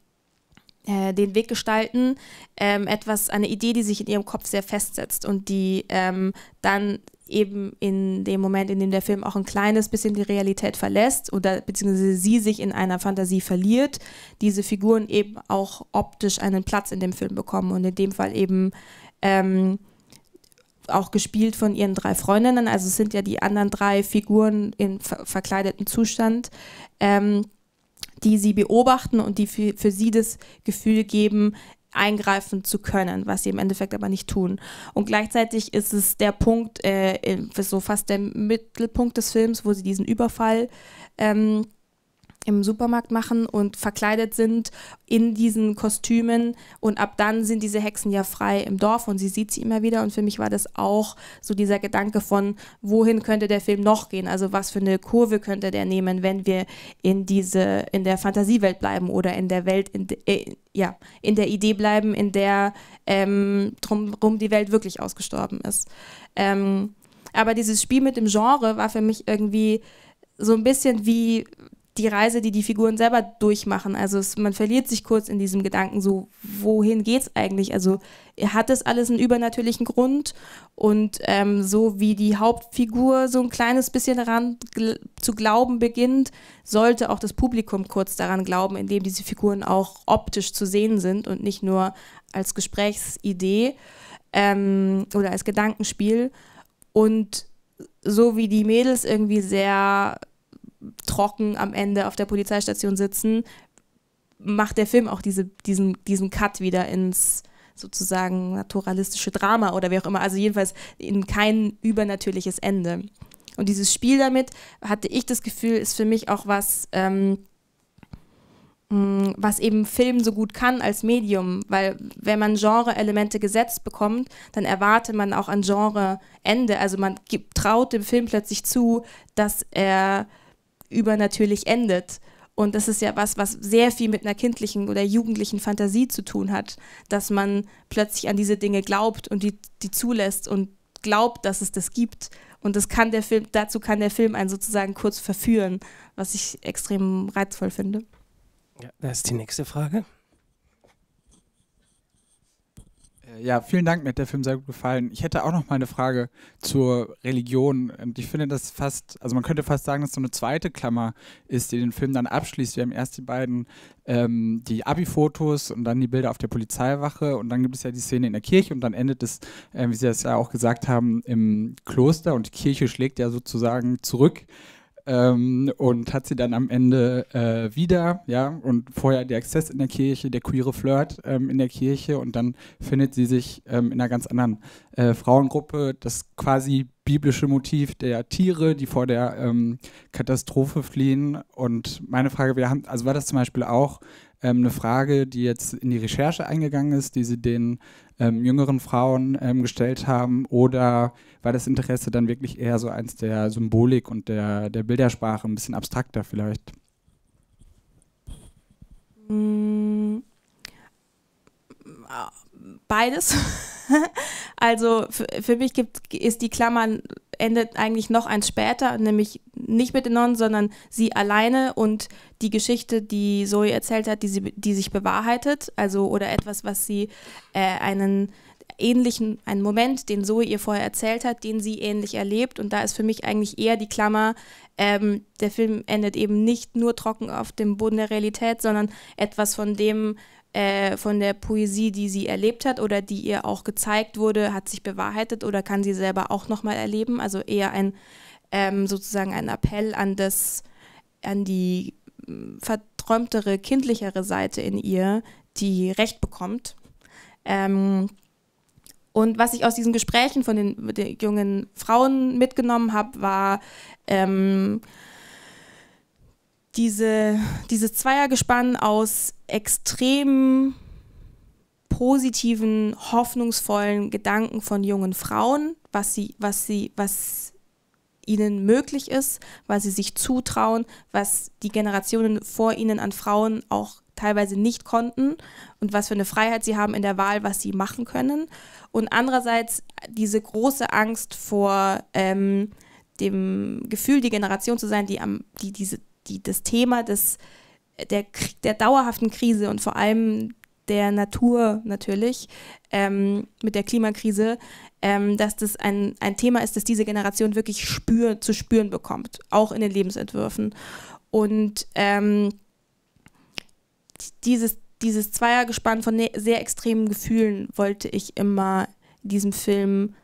äh, den Weg gestalten, ähm, etwas, eine Idee, die sich in ihrem Kopf sehr festsetzt und die ähm, dann eben in dem Moment, in dem der Film auch ein kleines bisschen die Realität verlässt oder beziehungsweise sie sich in einer Fantasie verliert, diese Figuren eben auch optisch einen Platz in dem Film bekommen und in dem Fall eben ähm, auch gespielt von ihren drei Freundinnen. Also es sind ja die anderen drei Figuren in ver verkleideten Zustand. Ähm, die sie beobachten und die für, für sie das Gefühl geben, eingreifen zu können, was sie im Endeffekt aber nicht tun. Und gleichzeitig ist es der Punkt, äh, äh so fast der Mittelpunkt des Films, wo sie diesen Überfall ähm, im Supermarkt machen und verkleidet sind in diesen Kostümen und ab dann sind diese Hexen ja frei im Dorf und sie sieht sie immer wieder und für mich war das auch so dieser Gedanke von, wohin könnte der Film noch gehen, also was für eine Kurve könnte der nehmen, wenn wir in diese, in der Fantasiewelt bleiben oder in der Welt, in, äh, ja, in der Idee bleiben, in der ähm, drumherum die Welt wirklich ausgestorben ist. Ähm, aber dieses Spiel mit dem Genre war für mich irgendwie so ein bisschen wie die Reise, die die Figuren selber durchmachen. Also es, man verliert sich kurz in diesem Gedanken, so wohin geht's eigentlich? Also hat das alles einen übernatürlichen Grund? Und ähm, so wie die Hauptfigur so ein kleines bisschen daran gl zu glauben beginnt, sollte auch das Publikum kurz daran glauben, indem diese Figuren auch optisch zu sehen sind und nicht nur als Gesprächsidee ähm, oder als Gedankenspiel. Und so wie die Mädels irgendwie sehr trocken am Ende auf der Polizeistation sitzen, macht der Film auch diese, diesen, diesen Cut wieder ins sozusagen naturalistische Drama oder wie auch immer. Also jedenfalls in kein übernatürliches Ende. Und dieses Spiel damit, hatte ich das Gefühl, ist für mich auch was, ähm, mm, was eben Film so gut kann als Medium, weil wenn man Genre-Elemente gesetzt bekommt, dann erwarte man auch ein Genre-Ende. Also man gibt, traut dem Film plötzlich zu, dass er übernatürlich endet. Und das ist ja was, was sehr viel mit einer kindlichen oder jugendlichen Fantasie zu tun hat, dass man plötzlich an diese Dinge glaubt und die, die zulässt und glaubt, dass es das gibt. Und das kann der Film, dazu kann der Film einen sozusagen kurz verführen, was ich extrem reizvoll finde. Ja, da ist die nächste Frage. Äh, ja, vielen Dank, mir hat der Film sehr gut gefallen. Ich hätte auch noch mal eine Frage zur Religion. Und ich finde das fast, also man könnte fast sagen, dass so eine zweite Klammer ist, die den Film dann abschließt. Wir haben erst die beiden, ähm, die Abi-Fotos und dann die Bilder auf der Polizeiwache und dann gibt es ja die Szene in der Kirche und dann endet es, äh, wie Sie das ja auch gesagt haben, im Kloster und die Kirche schlägt ja sozusagen zurück ähm, und hat sie dann am Ende äh, wieder, ja, und vorher der Exzess in der Kirche, der queere Flirt ähm, in der Kirche und dann findet sie sich ähm, in einer ganz anderen äh, Frauengruppe, das quasi biblische Motiv der Tiere, die vor der ähm, Katastrophe fliehen. Und meine Frage wir haben, also war das zum Beispiel auch ähm, eine Frage, die jetzt in die Recherche eingegangen ist, die sie den ähm, jüngeren Frauen ähm, gestellt haben? Oder war das Interesse dann wirklich eher so eins der Symbolik und der, der Bildersprache, ein bisschen abstrakter vielleicht? Mm, mm, beides. also für, für mich gibt, ist die Klammer endet eigentlich noch eins später, nämlich nicht mit den Nonnen, sondern sie alleine und die Geschichte, die Zoe erzählt hat, die, sie, die sich bewahrheitet, also oder etwas, was sie äh, einen ähnlichen, einen Moment, den Zoe ihr vorher erzählt hat, den sie ähnlich erlebt. Und da ist für mich eigentlich eher die Klammer, ähm, der Film endet eben nicht nur trocken auf dem Boden der Realität, sondern etwas von dem, äh, von der Poesie, die sie erlebt hat oder die ihr auch gezeigt wurde, hat sich bewahrheitet oder kann sie selber auch nochmal erleben? Also eher ein ähm, sozusagen ein Appell an das, an die hm, verträumtere, kindlichere Seite in ihr, die Recht bekommt. Ähm, und was ich aus diesen Gesprächen von den, den jungen Frauen mitgenommen habe, war ähm, diese, dieses Zweiergespann aus extrem positiven, hoffnungsvollen Gedanken von jungen Frauen, was sie, was sie, was ihnen möglich ist, was sie sich zutrauen, was die Generationen vor ihnen an Frauen auch teilweise nicht konnten und was für eine Freiheit sie haben in der Wahl, was sie machen können. Und andererseits diese große Angst vor ähm, dem Gefühl, die Generation zu sein, die, am, die diese, die, das Thema des, der, der dauerhaften Krise und vor allem der Natur natürlich, ähm, mit der Klimakrise, ähm, dass das ein, ein Thema ist, das diese Generation wirklich spür, zu spüren bekommt, auch in den Lebensentwürfen. Und ähm, dieses, dieses Zweiergespann von ne, sehr extremen Gefühlen wollte ich immer diesem Film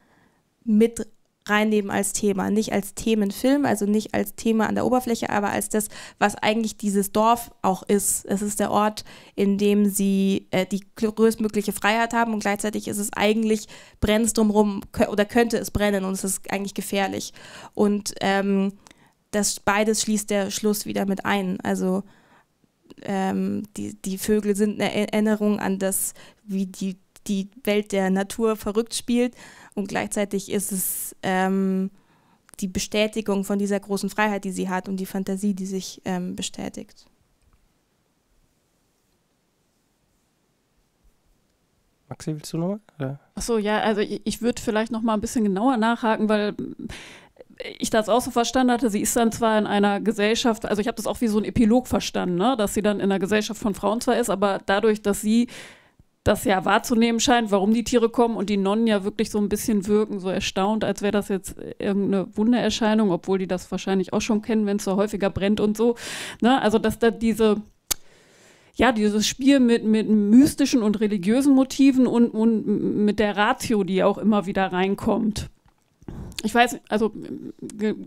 mit reinnehmen als Thema. Nicht als Themenfilm, also nicht als Thema an der Oberfläche, aber als das, was eigentlich dieses Dorf auch ist. Es ist der Ort, in dem sie äh, die größtmögliche Freiheit haben und gleichzeitig ist es eigentlich, brennt es drumherum oder könnte es brennen und es ist eigentlich gefährlich. Und ähm, das beides schließt der Schluss wieder mit ein. Also ähm, die, die Vögel sind eine Erinnerung an das, wie die, die Welt der Natur verrückt spielt und gleichzeitig ist es ähm, die Bestätigung von dieser großen Freiheit, die sie hat und die Fantasie, die sich ähm, bestätigt. Maxi, willst du nochmal? Achso, ja, also ich, ich würde vielleicht nochmal ein bisschen genauer nachhaken, weil äh, ich das auch so verstanden hatte, sie ist dann zwar in einer Gesellschaft, also ich habe das auch wie so ein Epilog verstanden, ne? dass sie dann in einer Gesellschaft von Frauen zwar ist, aber dadurch, dass sie das ja wahrzunehmen scheint, warum die Tiere kommen und die Nonnen ja wirklich so ein bisschen wirken, so erstaunt, als wäre das jetzt irgendeine Wundererscheinung, obwohl die das wahrscheinlich auch schon kennen, wenn es so häufiger brennt und so. Ne? Also, dass da diese, ja, dieses Spiel mit, mit mystischen und religiösen Motiven und, und mit der Ratio, die auch immer wieder reinkommt. Ich weiß, also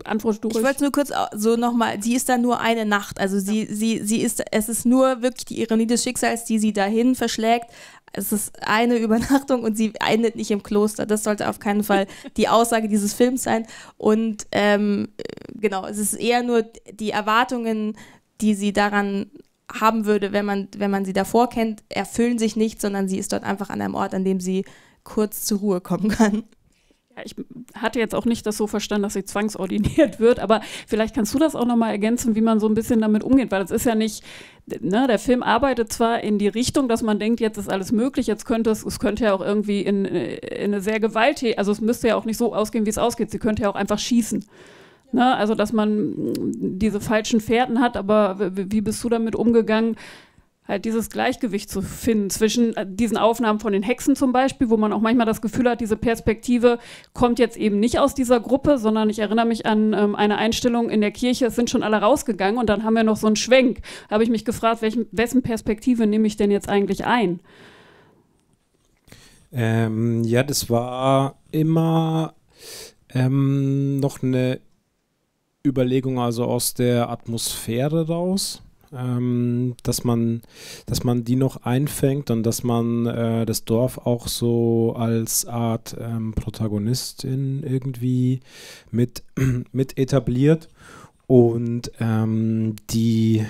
Antwort ruhig. Ich wollte nur kurz so nochmal, sie ist da nur eine Nacht. Also sie, ja. sie, sie ist, es ist nur wirklich die Ironie des Schicksals, die sie dahin verschlägt, es ist eine Übernachtung und sie endet nicht im Kloster. Das sollte auf keinen Fall die Aussage dieses Films sein. Und ähm, genau, es ist eher nur die Erwartungen, die sie daran haben würde, wenn man, wenn man sie davor kennt, erfüllen sich nicht, sondern sie ist dort einfach an einem Ort, an dem sie kurz zur Ruhe kommen kann ich hatte jetzt auch nicht das so verstanden, dass sie zwangsordiniert wird, aber vielleicht kannst du das auch nochmal ergänzen, wie man so ein bisschen damit umgeht, weil es ist ja nicht, ne, der Film arbeitet zwar in die Richtung, dass man denkt, jetzt ist alles möglich, jetzt könnte es, es könnte ja auch irgendwie in, in eine sehr gewaltige, also es müsste ja auch nicht so ausgehen, wie es ausgeht, sie könnte ja auch einfach schießen. Ne, also, dass man diese falschen Fährten hat, aber wie bist du damit umgegangen? halt dieses Gleichgewicht zu finden zwischen äh, diesen Aufnahmen von den Hexen zum Beispiel, wo man auch manchmal das Gefühl hat, diese Perspektive kommt jetzt eben nicht aus dieser Gruppe, sondern ich erinnere mich an ähm, eine Einstellung in der Kirche, es sind schon alle rausgegangen und dann haben wir noch so einen Schwenk. Da habe ich mich gefragt, welchen, wessen Perspektive nehme ich denn jetzt eigentlich ein? Ähm, ja, das war immer ähm, noch eine Überlegung, also aus der Atmosphäre raus ähm, dass, man, dass man die noch einfängt und dass man äh, das Dorf auch so als Art ähm, Protagonistin irgendwie mit, mit etabliert. Und ähm, die,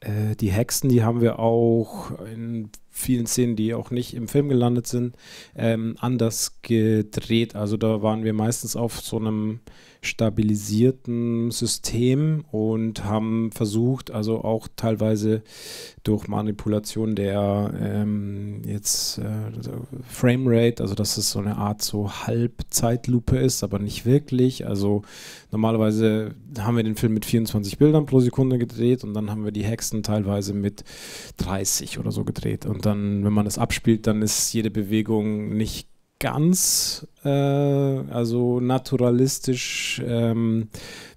äh, die Hexen, die haben wir auch in vielen Szenen, die auch nicht im Film gelandet sind, ähm, anders gedreht. Also da waren wir meistens auf so einem stabilisierten System und haben versucht, also auch teilweise durch Manipulation der ähm, jetzt äh, also Frame Rate, also dass es so eine Art so Halbzeitlupe ist, aber nicht wirklich. Also normalerweise haben wir den Film mit 24 Bildern pro Sekunde gedreht und dann haben wir die Hexen teilweise mit 30 oder so gedreht. Und dann, wenn man das abspielt, dann ist jede Bewegung nicht ganz äh, also naturalistisch, ähm,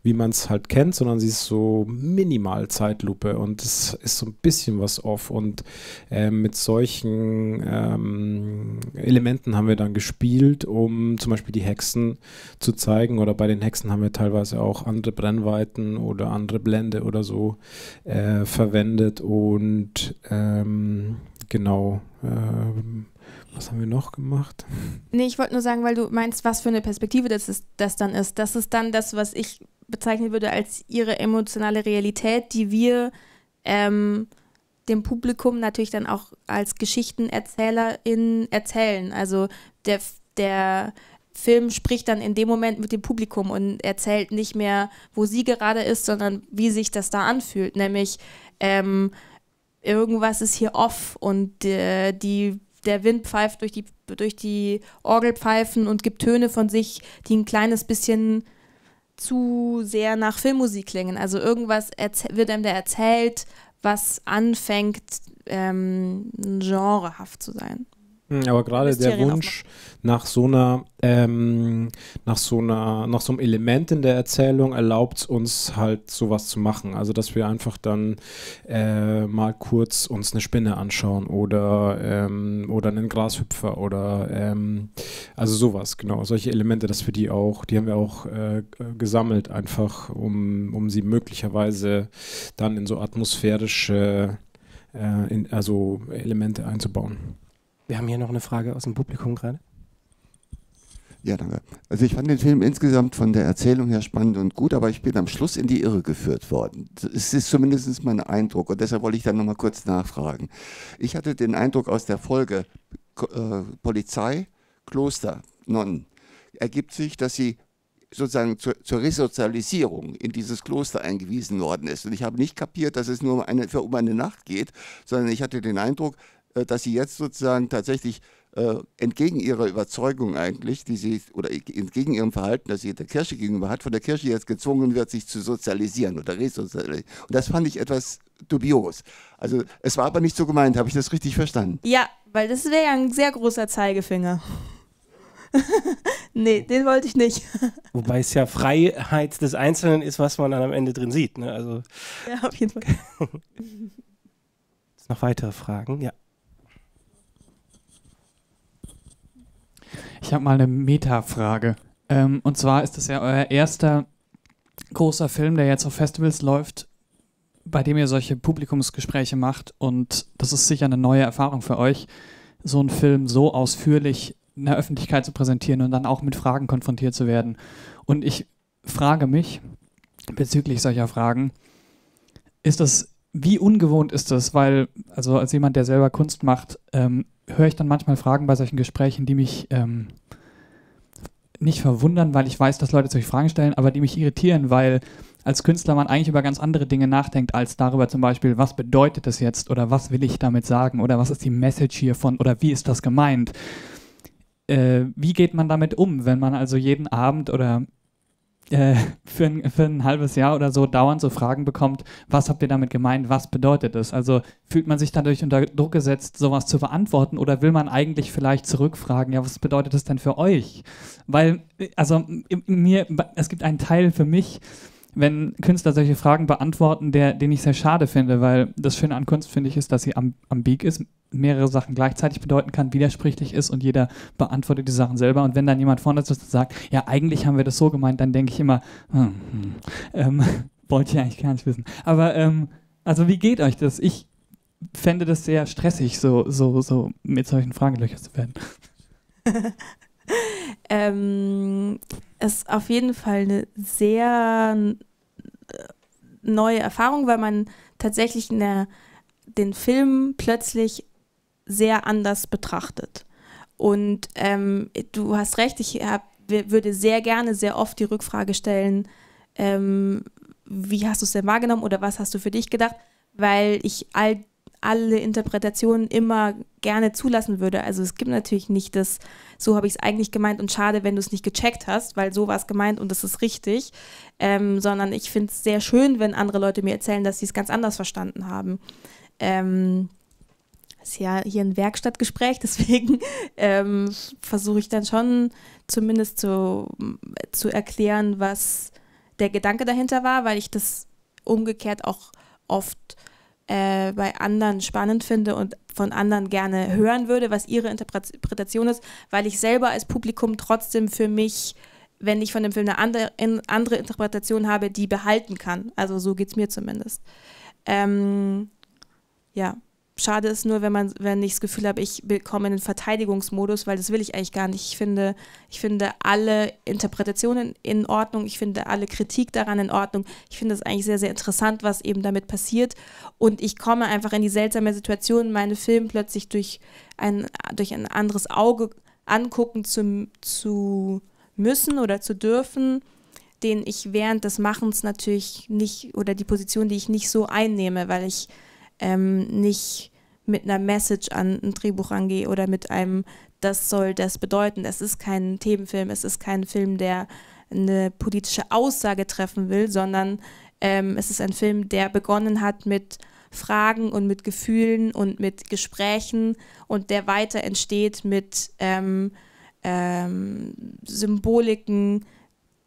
wie man es halt kennt, sondern sie ist so minimal Zeitlupe und es ist so ein bisschen was off. Und äh, mit solchen ähm, Elementen haben wir dann gespielt, um zum Beispiel die Hexen zu zeigen. Oder bei den Hexen haben wir teilweise auch andere Brennweiten oder andere Blende oder so äh, verwendet und ähm, genau. Ähm, was haben wir noch gemacht? Nee, ich wollte nur sagen, weil du meinst, was für eine Perspektive das, ist, das dann ist. Das ist dann das, was ich bezeichnen würde als ihre emotionale Realität, die wir ähm, dem Publikum natürlich dann auch als GgeschichtenerzählerInnen erzählen. Also der, der Film spricht dann in dem Moment mit dem Publikum und erzählt nicht mehr, wo sie gerade ist, sondern wie sich das da anfühlt. Nämlich ähm, irgendwas ist hier off und äh, die der Wind pfeift durch die, durch die Orgelpfeifen und gibt Töne von sich, die ein kleines bisschen zu sehr nach Filmmusik klingen. Also irgendwas wird einem da erzählt, was anfängt, ähm, genrehaft zu sein. Hm, aber gerade der Wunsch nach so einer, ähm, nach so einer, nach so einem Element in der Erzählung erlaubt uns halt sowas zu machen. Also dass wir einfach dann äh, mal kurz uns eine Spinne anschauen oder ähm, oder einen Grashüpfer oder ähm, also sowas genau. Solche Elemente, dass wir die auch, die haben wir auch äh, gesammelt einfach, um um sie möglicherweise dann in so atmosphärische äh, in, also Elemente einzubauen. Wir haben hier noch eine Frage aus dem Publikum gerade. Ja, danke. Also ich fand den Film insgesamt von der Erzählung her spannend und gut, aber ich bin am Schluss in die Irre geführt worden. Es ist zumindest mein Eindruck und deshalb wollte ich dann nochmal kurz nachfragen. Ich hatte den Eindruck aus der Folge äh, Polizei, Kloster, Nonnen, ergibt sich, dass sie sozusagen zur, zur, Resozialisierung in dieses Kloster eingewiesen worden ist. Und ich habe nicht kapiert, dass es nur eine, für, um eine Nacht geht, sondern ich hatte den Eindruck, äh, dass sie jetzt sozusagen tatsächlich äh, entgegen ihrer Überzeugung eigentlich, die sie oder entgegen ihrem Verhalten, das sie der Kirche gegenüber hat, von der Kirche jetzt gezwungen wird, sich zu sozialisieren oder resozialisieren. Und das fand ich etwas dubios. Also es war aber nicht so gemeint, habe ich das richtig verstanden? Ja, weil das wäre ja ein sehr großer Zeigefinger. nee, den wollte ich nicht. Wobei es ja Freiheit des Einzelnen ist, was man dann am Ende drin sieht. Ne? Also ja, auf jeden Fall. noch weitere Fragen? Ja. Ich habe mal eine Meta-Frage. Ähm, und zwar ist das ja euer erster großer Film, der jetzt auf Festivals läuft, bei dem ihr solche Publikumsgespräche macht. Und das ist sicher eine neue Erfahrung für euch, so einen Film so ausführlich in der Öffentlichkeit zu präsentieren und dann auch mit Fragen konfrontiert zu werden. Und ich frage mich bezüglich solcher Fragen, ist das, wie ungewohnt ist das? Weil, also als jemand, der selber Kunst macht, ähm, höre ich dann manchmal Fragen bei solchen Gesprächen, die mich ähm, nicht verwundern, weil ich weiß, dass Leute solche Fragen stellen, aber die mich irritieren, weil als Künstler man eigentlich über ganz andere Dinge nachdenkt, als darüber zum Beispiel, was bedeutet das jetzt oder was will ich damit sagen oder was ist die Message hiervon oder wie ist das gemeint. Äh, wie geht man damit um, wenn man also jeden Abend oder äh, für, ein, für ein halbes Jahr oder so dauernd so Fragen bekommt, was habt ihr damit gemeint, was bedeutet es? Also fühlt man sich dadurch unter Druck gesetzt, sowas zu beantworten oder will man eigentlich vielleicht zurückfragen, ja, was bedeutet es denn für euch? Weil, äh, also mir, es gibt einen Teil für mich, wenn Künstler solche Fragen beantworten, der, den ich sehr schade finde, weil das Schöne an Kunst, finde ich, ist, dass sie am, Beak ist, mehrere Sachen gleichzeitig bedeuten kann, widersprüchlich ist und jeder beantwortet die Sachen selber. Und wenn dann jemand vorne sitzt und sagt, ja, eigentlich haben wir das so gemeint, dann denke ich immer, hm, hm, ähm, wollte ich eigentlich gar nicht wissen. Aber ähm, also wie geht euch das? Ich fände das sehr stressig, so, so, so mit solchen Fragelöchern zu werden. ähm, ist auf jeden Fall eine sehr äh, neue Erfahrung, weil man tatsächlich der, den Film plötzlich sehr anders betrachtet. Und ähm, du hast recht, ich hab, würde sehr gerne, sehr oft die Rückfrage stellen, ähm, wie hast du es denn wahrgenommen oder was hast du für dich gedacht, weil ich all alle Interpretationen immer gerne zulassen würde. Also es gibt natürlich nicht das, so habe ich es eigentlich gemeint und schade, wenn du es nicht gecheckt hast, weil so war es gemeint und das ist richtig, ähm, sondern ich finde es sehr schön, wenn andere Leute mir erzählen, dass sie es ganz anders verstanden haben. Ähm, ist ja hier ein Werkstattgespräch, deswegen ähm, versuche ich dann schon zumindest zu, zu erklären, was der Gedanke dahinter war, weil ich das umgekehrt auch oft äh, bei anderen spannend finde und von anderen gerne hören würde, was ihre Interpretation ist, weil ich selber als Publikum trotzdem für mich, wenn ich von dem Film eine andere, andere Interpretation habe, die behalten kann. Also so geht es mir zumindest. Ähm, ja. Schade ist nur, wenn man, wenn ich das Gefühl habe, ich komme in den Verteidigungsmodus, weil das will ich eigentlich gar nicht. Ich finde, ich finde alle Interpretationen in Ordnung, ich finde alle Kritik daran in Ordnung. Ich finde es eigentlich sehr, sehr interessant, was eben damit passiert. Und ich komme einfach in die seltsame Situation, meine Filme plötzlich durch ein, durch ein anderes Auge angucken zu, zu müssen oder zu dürfen, den ich während des Machens natürlich nicht oder die Position, die ich nicht so einnehme, weil ich ähm, nicht mit einer Message an ein Drehbuch rangehe oder mit einem, das soll das bedeuten. Es ist kein Themenfilm, es ist kein Film, der eine politische Aussage treffen will, sondern ähm, es ist ein Film, der begonnen hat mit Fragen und mit Gefühlen und mit Gesprächen und der weiter entsteht mit ähm, ähm, Symboliken,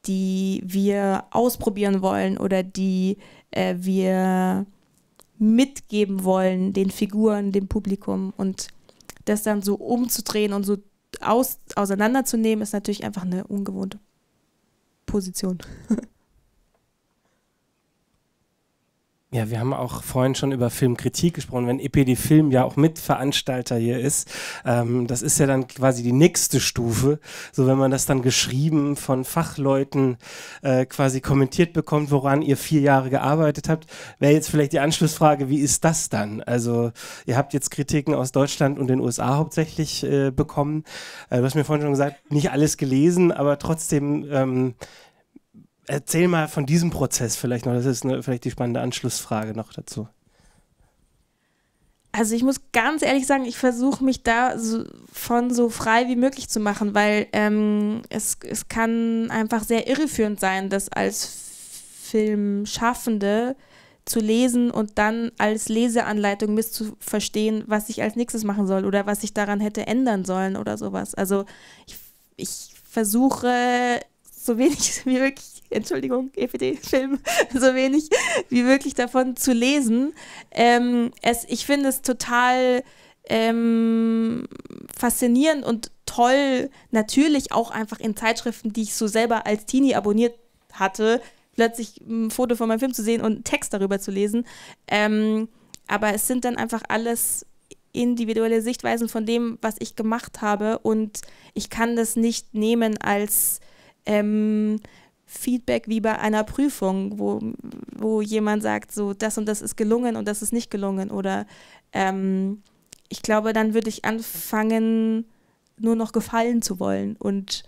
die wir ausprobieren wollen oder die äh, wir mitgeben wollen, den Figuren, dem Publikum. Und das dann so umzudrehen und so aus, auseinanderzunehmen, ist natürlich einfach eine ungewohnte Position. Ja, wir haben auch vorhin schon über Filmkritik gesprochen, wenn EPD Film ja auch Mitveranstalter hier ist. Ähm, das ist ja dann quasi die nächste Stufe. So, wenn man das dann geschrieben von Fachleuten äh, quasi kommentiert bekommt, woran ihr vier Jahre gearbeitet habt, wäre jetzt vielleicht die Anschlussfrage, wie ist das dann? Also, ihr habt jetzt Kritiken aus Deutschland und den USA hauptsächlich äh, bekommen. Äh, du hast mir vorhin schon gesagt, nicht alles gelesen, aber trotzdem, ähm, Erzähl mal von diesem Prozess vielleicht noch. Das ist eine, vielleicht die spannende Anschlussfrage noch dazu. Also ich muss ganz ehrlich sagen, ich versuche mich da so, von so frei wie möglich zu machen, weil ähm, es, es kann einfach sehr irreführend sein, das als Filmschaffende zu lesen und dann als Leseanleitung misszuverstehen, was ich als nächstes machen soll oder was ich daran hätte ändern sollen oder sowas. Also ich, ich versuche so wenig wie möglich Entschuldigung, EPD-Film, so wenig wie wirklich davon zu lesen. Ähm, es, ich finde es total ähm, faszinierend und toll, natürlich auch einfach in Zeitschriften, die ich so selber als Teenie abonniert hatte, plötzlich ein Foto von meinem Film zu sehen und einen Text darüber zu lesen. Ähm, aber es sind dann einfach alles individuelle Sichtweisen von dem, was ich gemacht habe und ich kann das nicht nehmen als ähm, Feedback wie bei einer Prüfung, wo, wo jemand sagt, so das und das ist gelungen und das ist nicht gelungen. Oder ähm, ich glaube, dann würde ich anfangen, nur noch gefallen zu wollen. Und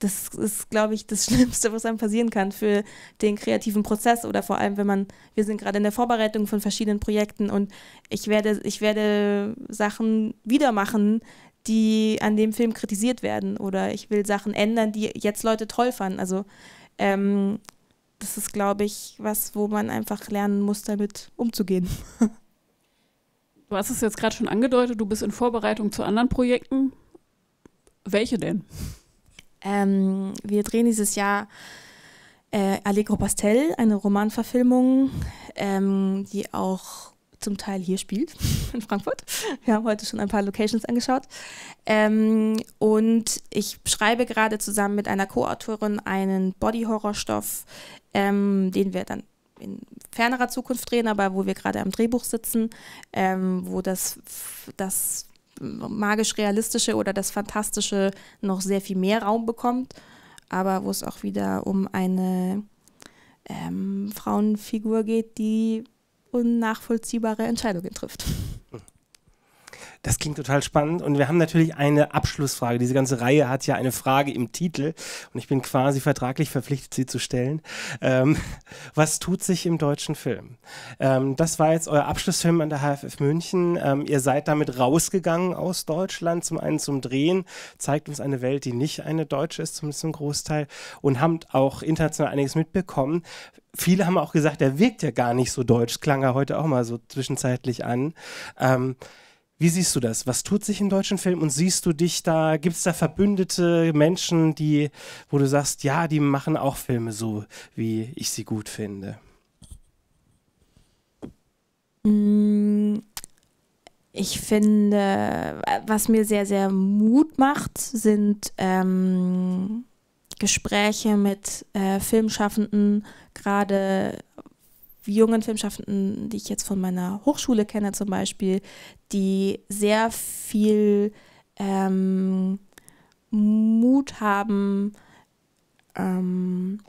das ist, glaube ich, das Schlimmste, was einem passieren kann für den kreativen Prozess oder vor allem, wenn man, wir sind gerade in der Vorbereitung von verschiedenen Projekten und ich werde, ich werde Sachen wieder machen, die an dem Film kritisiert werden oder ich will Sachen ändern, die jetzt Leute toll fanden. Also ähm, das ist, glaube ich, was, wo man einfach lernen muss, damit umzugehen. Du hast es jetzt gerade schon angedeutet, du bist in Vorbereitung zu anderen Projekten. Welche denn? Ähm, wir drehen dieses Jahr äh, Allegro Pastel, eine Romanverfilmung, ähm, die auch zum Teil hier spielt, in Frankfurt. Wir haben heute schon ein paar Locations angeschaut. Ähm, und ich schreibe gerade zusammen mit einer Co-Autorin einen Body-Horror-Stoff, ähm, den wir dann in fernerer Zukunft drehen, aber wo wir gerade am Drehbuch sitzen, ähm, wo das, das magisch-realistische oder das Fantastische noch sehr viel mehr Raum bekommt, aber wo es auch wieder um eine ähm, Frauenfigur geht, die und nachvollziehbare Entscheidungen trifft. Das klingt total spannend. Und wir haben natürlich eine Abschlussfrage. Diese ganze Reihe hat ja eine Frage im Titel und ich bin quasi vertraglich verpflichtet, sie zu stellen. Ähm, was tut sich im deutschen Film? Ähm, das war jetzt euer Abschlussfilm an der HFF München. Ähm, ihr seid damit rausgegangen aus Deutschland, zum einen zum Drehen, zeigt uns eine Welt, die nicht eine deutsche ist, zumindest zum Großteil, und habt auch international einiges mitbekommen viele haben auch gesagt, er wirkt ja gar nicht so deutsch, klang er heute auch mal so zwischenzeitlich an. Ähm, wie siehst du das? Was tut sich im deutschen Film und siehst du dich da, gibt es da verbündete Menschen, die, wo du sagst, ja, die machen auch Filme so, wie ich sie gut finde? Mm, ich finde, was mir sehr, sehr Mut macht, sind ähm, Gespräche mit äh, Filmschaffenden, gerade jungen Filmschaffenden, die ich jetzt von meiner Hochschule kenne zum Beispiel, die sehr viel ähm, Mut haben, ähm,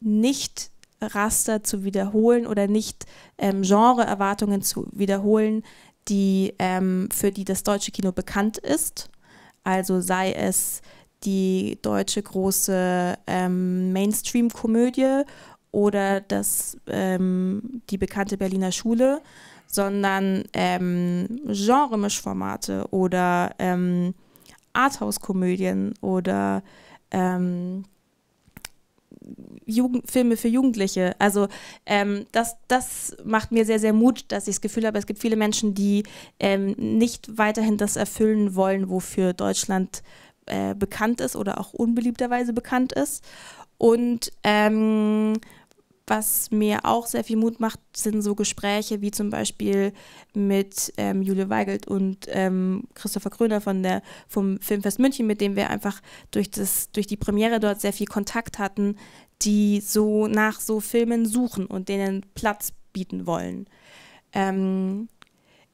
nicht Raster zu wiederholen oder nicht ähm, Genre-Erwartungen zu wiederholen, die ähm, für die das deutsche Kino bekannt ist. Also sei es die deutsche große ähm, Mainstream-Komödie oder das, ähm, die bekannte Berliner Schule, sondern ähm, Genre-Mischformate oder ähm, Arthouse-Komödien oder ähm, Jugend, Filme für Jugendliche. Also ähm, das, das macht mir sehr, sehr Mut, dass ich das Gefühl habe, es gibt viele Menschen, die ähm, nicht weiterhin das erfüllen wollen, wofür Deutschland äh, bekannt ist oder auch unbeliebterweise bekannt ist. Und ähm, was mir auch sehr viel Mut macht, sind so Gespräche wie zum Beispiel mit ähm, Julia Weigelt und ähm, Christopher Gröner von der, vom Filmfest München, mit dem wir einfach durch, das, durch die Premiere dort sehr viel Kontakt hatten, die so nach so Filmen suchen und denen Platz bieten wollen. Ähm,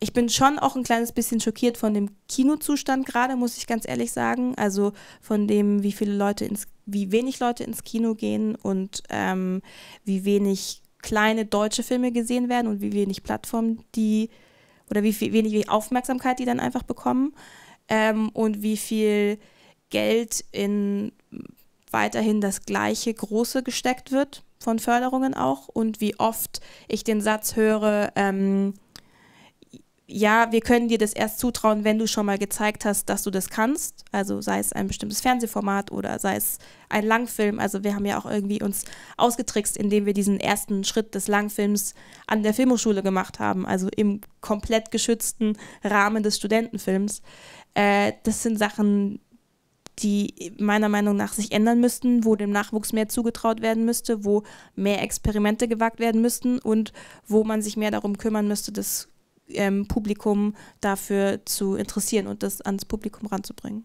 ich bin schon auch ein kleines bisschen schockiert von dem Kinozustand gerade, muss ich ganz ehrlich sagen. Also von dem, wie viele Leute ins, wie wenig Leute ins Kino gehen und ähm, wie wenig kleine deutsche Filme gesehen werden und wie wenig Plattformen die oder wie viel, wenig Aufmerksamkeit die dann einfach bekommen ähm, und wie viel Geld in weiterhin das gleiche große gesteckt wird von Förderungen auch und wie oft ich den Satz höre, ähm, ja, wir können dir das erst zutrauen, wenn du schon mal gezeigt hast, dass du das kannst. Also sei es ein bestimmtes Fernsehformat oder sei es ein Langfilm. Also wir haben ja auch irgendwie uns ausgetrickst, indem wir diesen ersten Schritt des Langfilms an der Filmhochschule gemacht haben, also im komplett geschützten Rahmen des Studentenfilms. Äh, das sind Sachen, die meiner Meinung nach sich ändern müssten, wo dem Nachwuchs mehr zugetraut werden müsste, wo mehr Experimente gewagt werden müssten und wo man sich mehr darum kümmern müsste, dass ähm, Publikum dafür zu interessieren und das ans Publikum ranzubringen.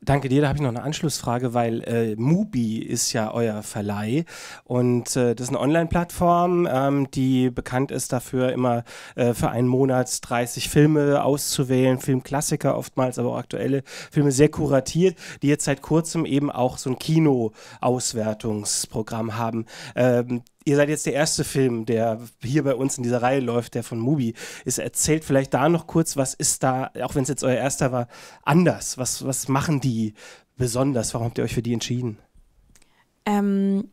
Danke dir, da habe ich noch eine Anschlussfrage, weil äh, Mubi ist ja euer Verleih und äh, das ist eine Online-Plattform, ähm, die bekannt ist dafür, immer äh, für einen Monat 30 Filme auszuwählen, Filmklassiker oftmals, aber auch aktuelle Filme, sehr kuratiert, die jetzt seit kurzem eben auch so ein Kino-Auswertungsprogramm haben. Ähm, ihr seid jetzt der erste Film, der hier bei uns in dieser Reihe läuft, der von Mubi ist. Erzählt vielleicht da noch kurz, was ist da, auch wenn es jetzt euer erster war, anders? Was, was machen die besonders? Warum habt ihr euch für die entschieden? Ähm,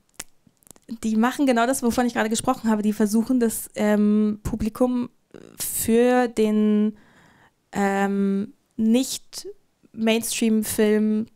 die machen genau das, wovon ich gerade gesprochen habe. Die versuchen das ähm, Publikum für den ähm, nicht Mainstream-Film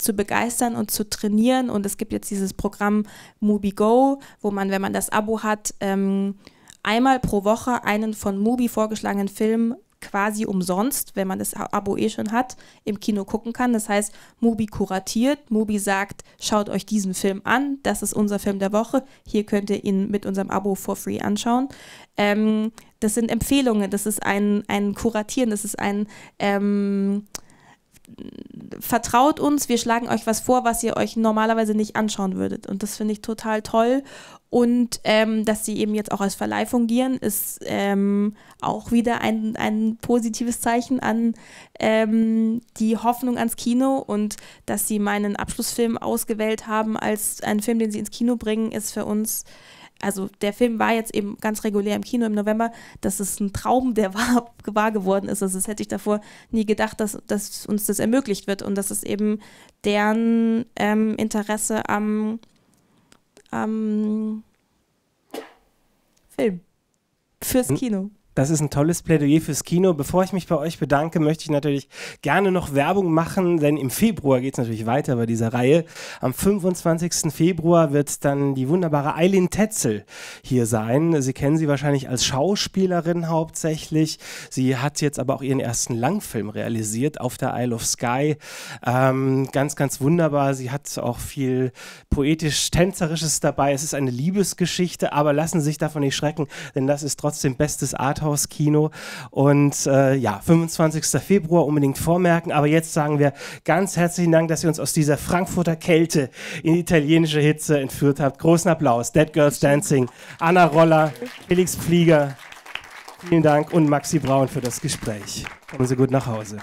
zu begeistern und zu trainieren. Und es gibt jetzt dieses Programm Mubi Go, wo man, wenn man das Abo hat, ähm, einmal pro Woche einen von Mubi vorgeschlagenen Film quasi umsonst, wenn man das Abo eh schon hat, im Kino gucken kann. Das heißt, Mubi kuratiert, Mubi sagt, schaut euch diesen Film an, das ist unser Film der Woche, hier könnt ihr ihn mit unserem Abo for free anschauen. Ähm, das sind Empfehlungen, das ist ein, ein Kuratieren, das ist ein ähm, vertraut uns, wir schlagen euch was vor, was ihr euch normalerweise nicht anschauen würdet. Und das finde ich total toll. Und ähm, dass sie eben jetzt auch als Verleih fungieren, ist ähm, auch wieder ein, ein positives Zeichen an ähm, die Hoffnung ans Kino. Und dass sie meinen Abschlussfilm ausgewählt haben als einen Film, den sie ins Kino bringen, ist für uns also der Film war jetzt eben ganz regulär im Kino im November, dass es ein Traum, der wahr, wahr geworden ist. Also das hätte ich davor nie gedacht, dass, dass uns das ermöglicht wird und dass es eben deren ähm, Interesse am, am Film fürs hm? Kino. Das ist ein tolles Plädoyer fürs Kino. Bevor ich mich bei euch bedanke, möchte ich natürlich gerne noch Werbung machen, denn im Februar geht es natürlich weiter bei dieser Reihe. Am 25. Februar wird dann die wunderbare Eileen Tetzel hier sein. Sie kennen sie wahrscheinlich als Schauspielerin hauptsächlich. Sie hat jetzt aber auch ihren ersten Langfilm realisiert auf der Isle of Sky. Ähm, ganz, ganz wunderbar. Sie hat auch viel poetisch-tänzerisches dabei. Es ist eine Liebesgeschichte, aber lassen Sie sich davon nicht schrecken, denn das ist trotzdem bestes Arthouse. Rathaus-Kino. Und äh, ja, 25. Februar unbedingt vormerken. Aber jetzt sagen wir ganz herzlichen Dank, dass ihr uns aus dieser Frankfurter Kälte in italienische Hitze entführt habt. Großen Applaus. Dead Girls Dancing, Anna Roller, Felix Flieger. Vielen Dank und Maxi Braun für das Gespräch. Kommen Sie gut nach Hause.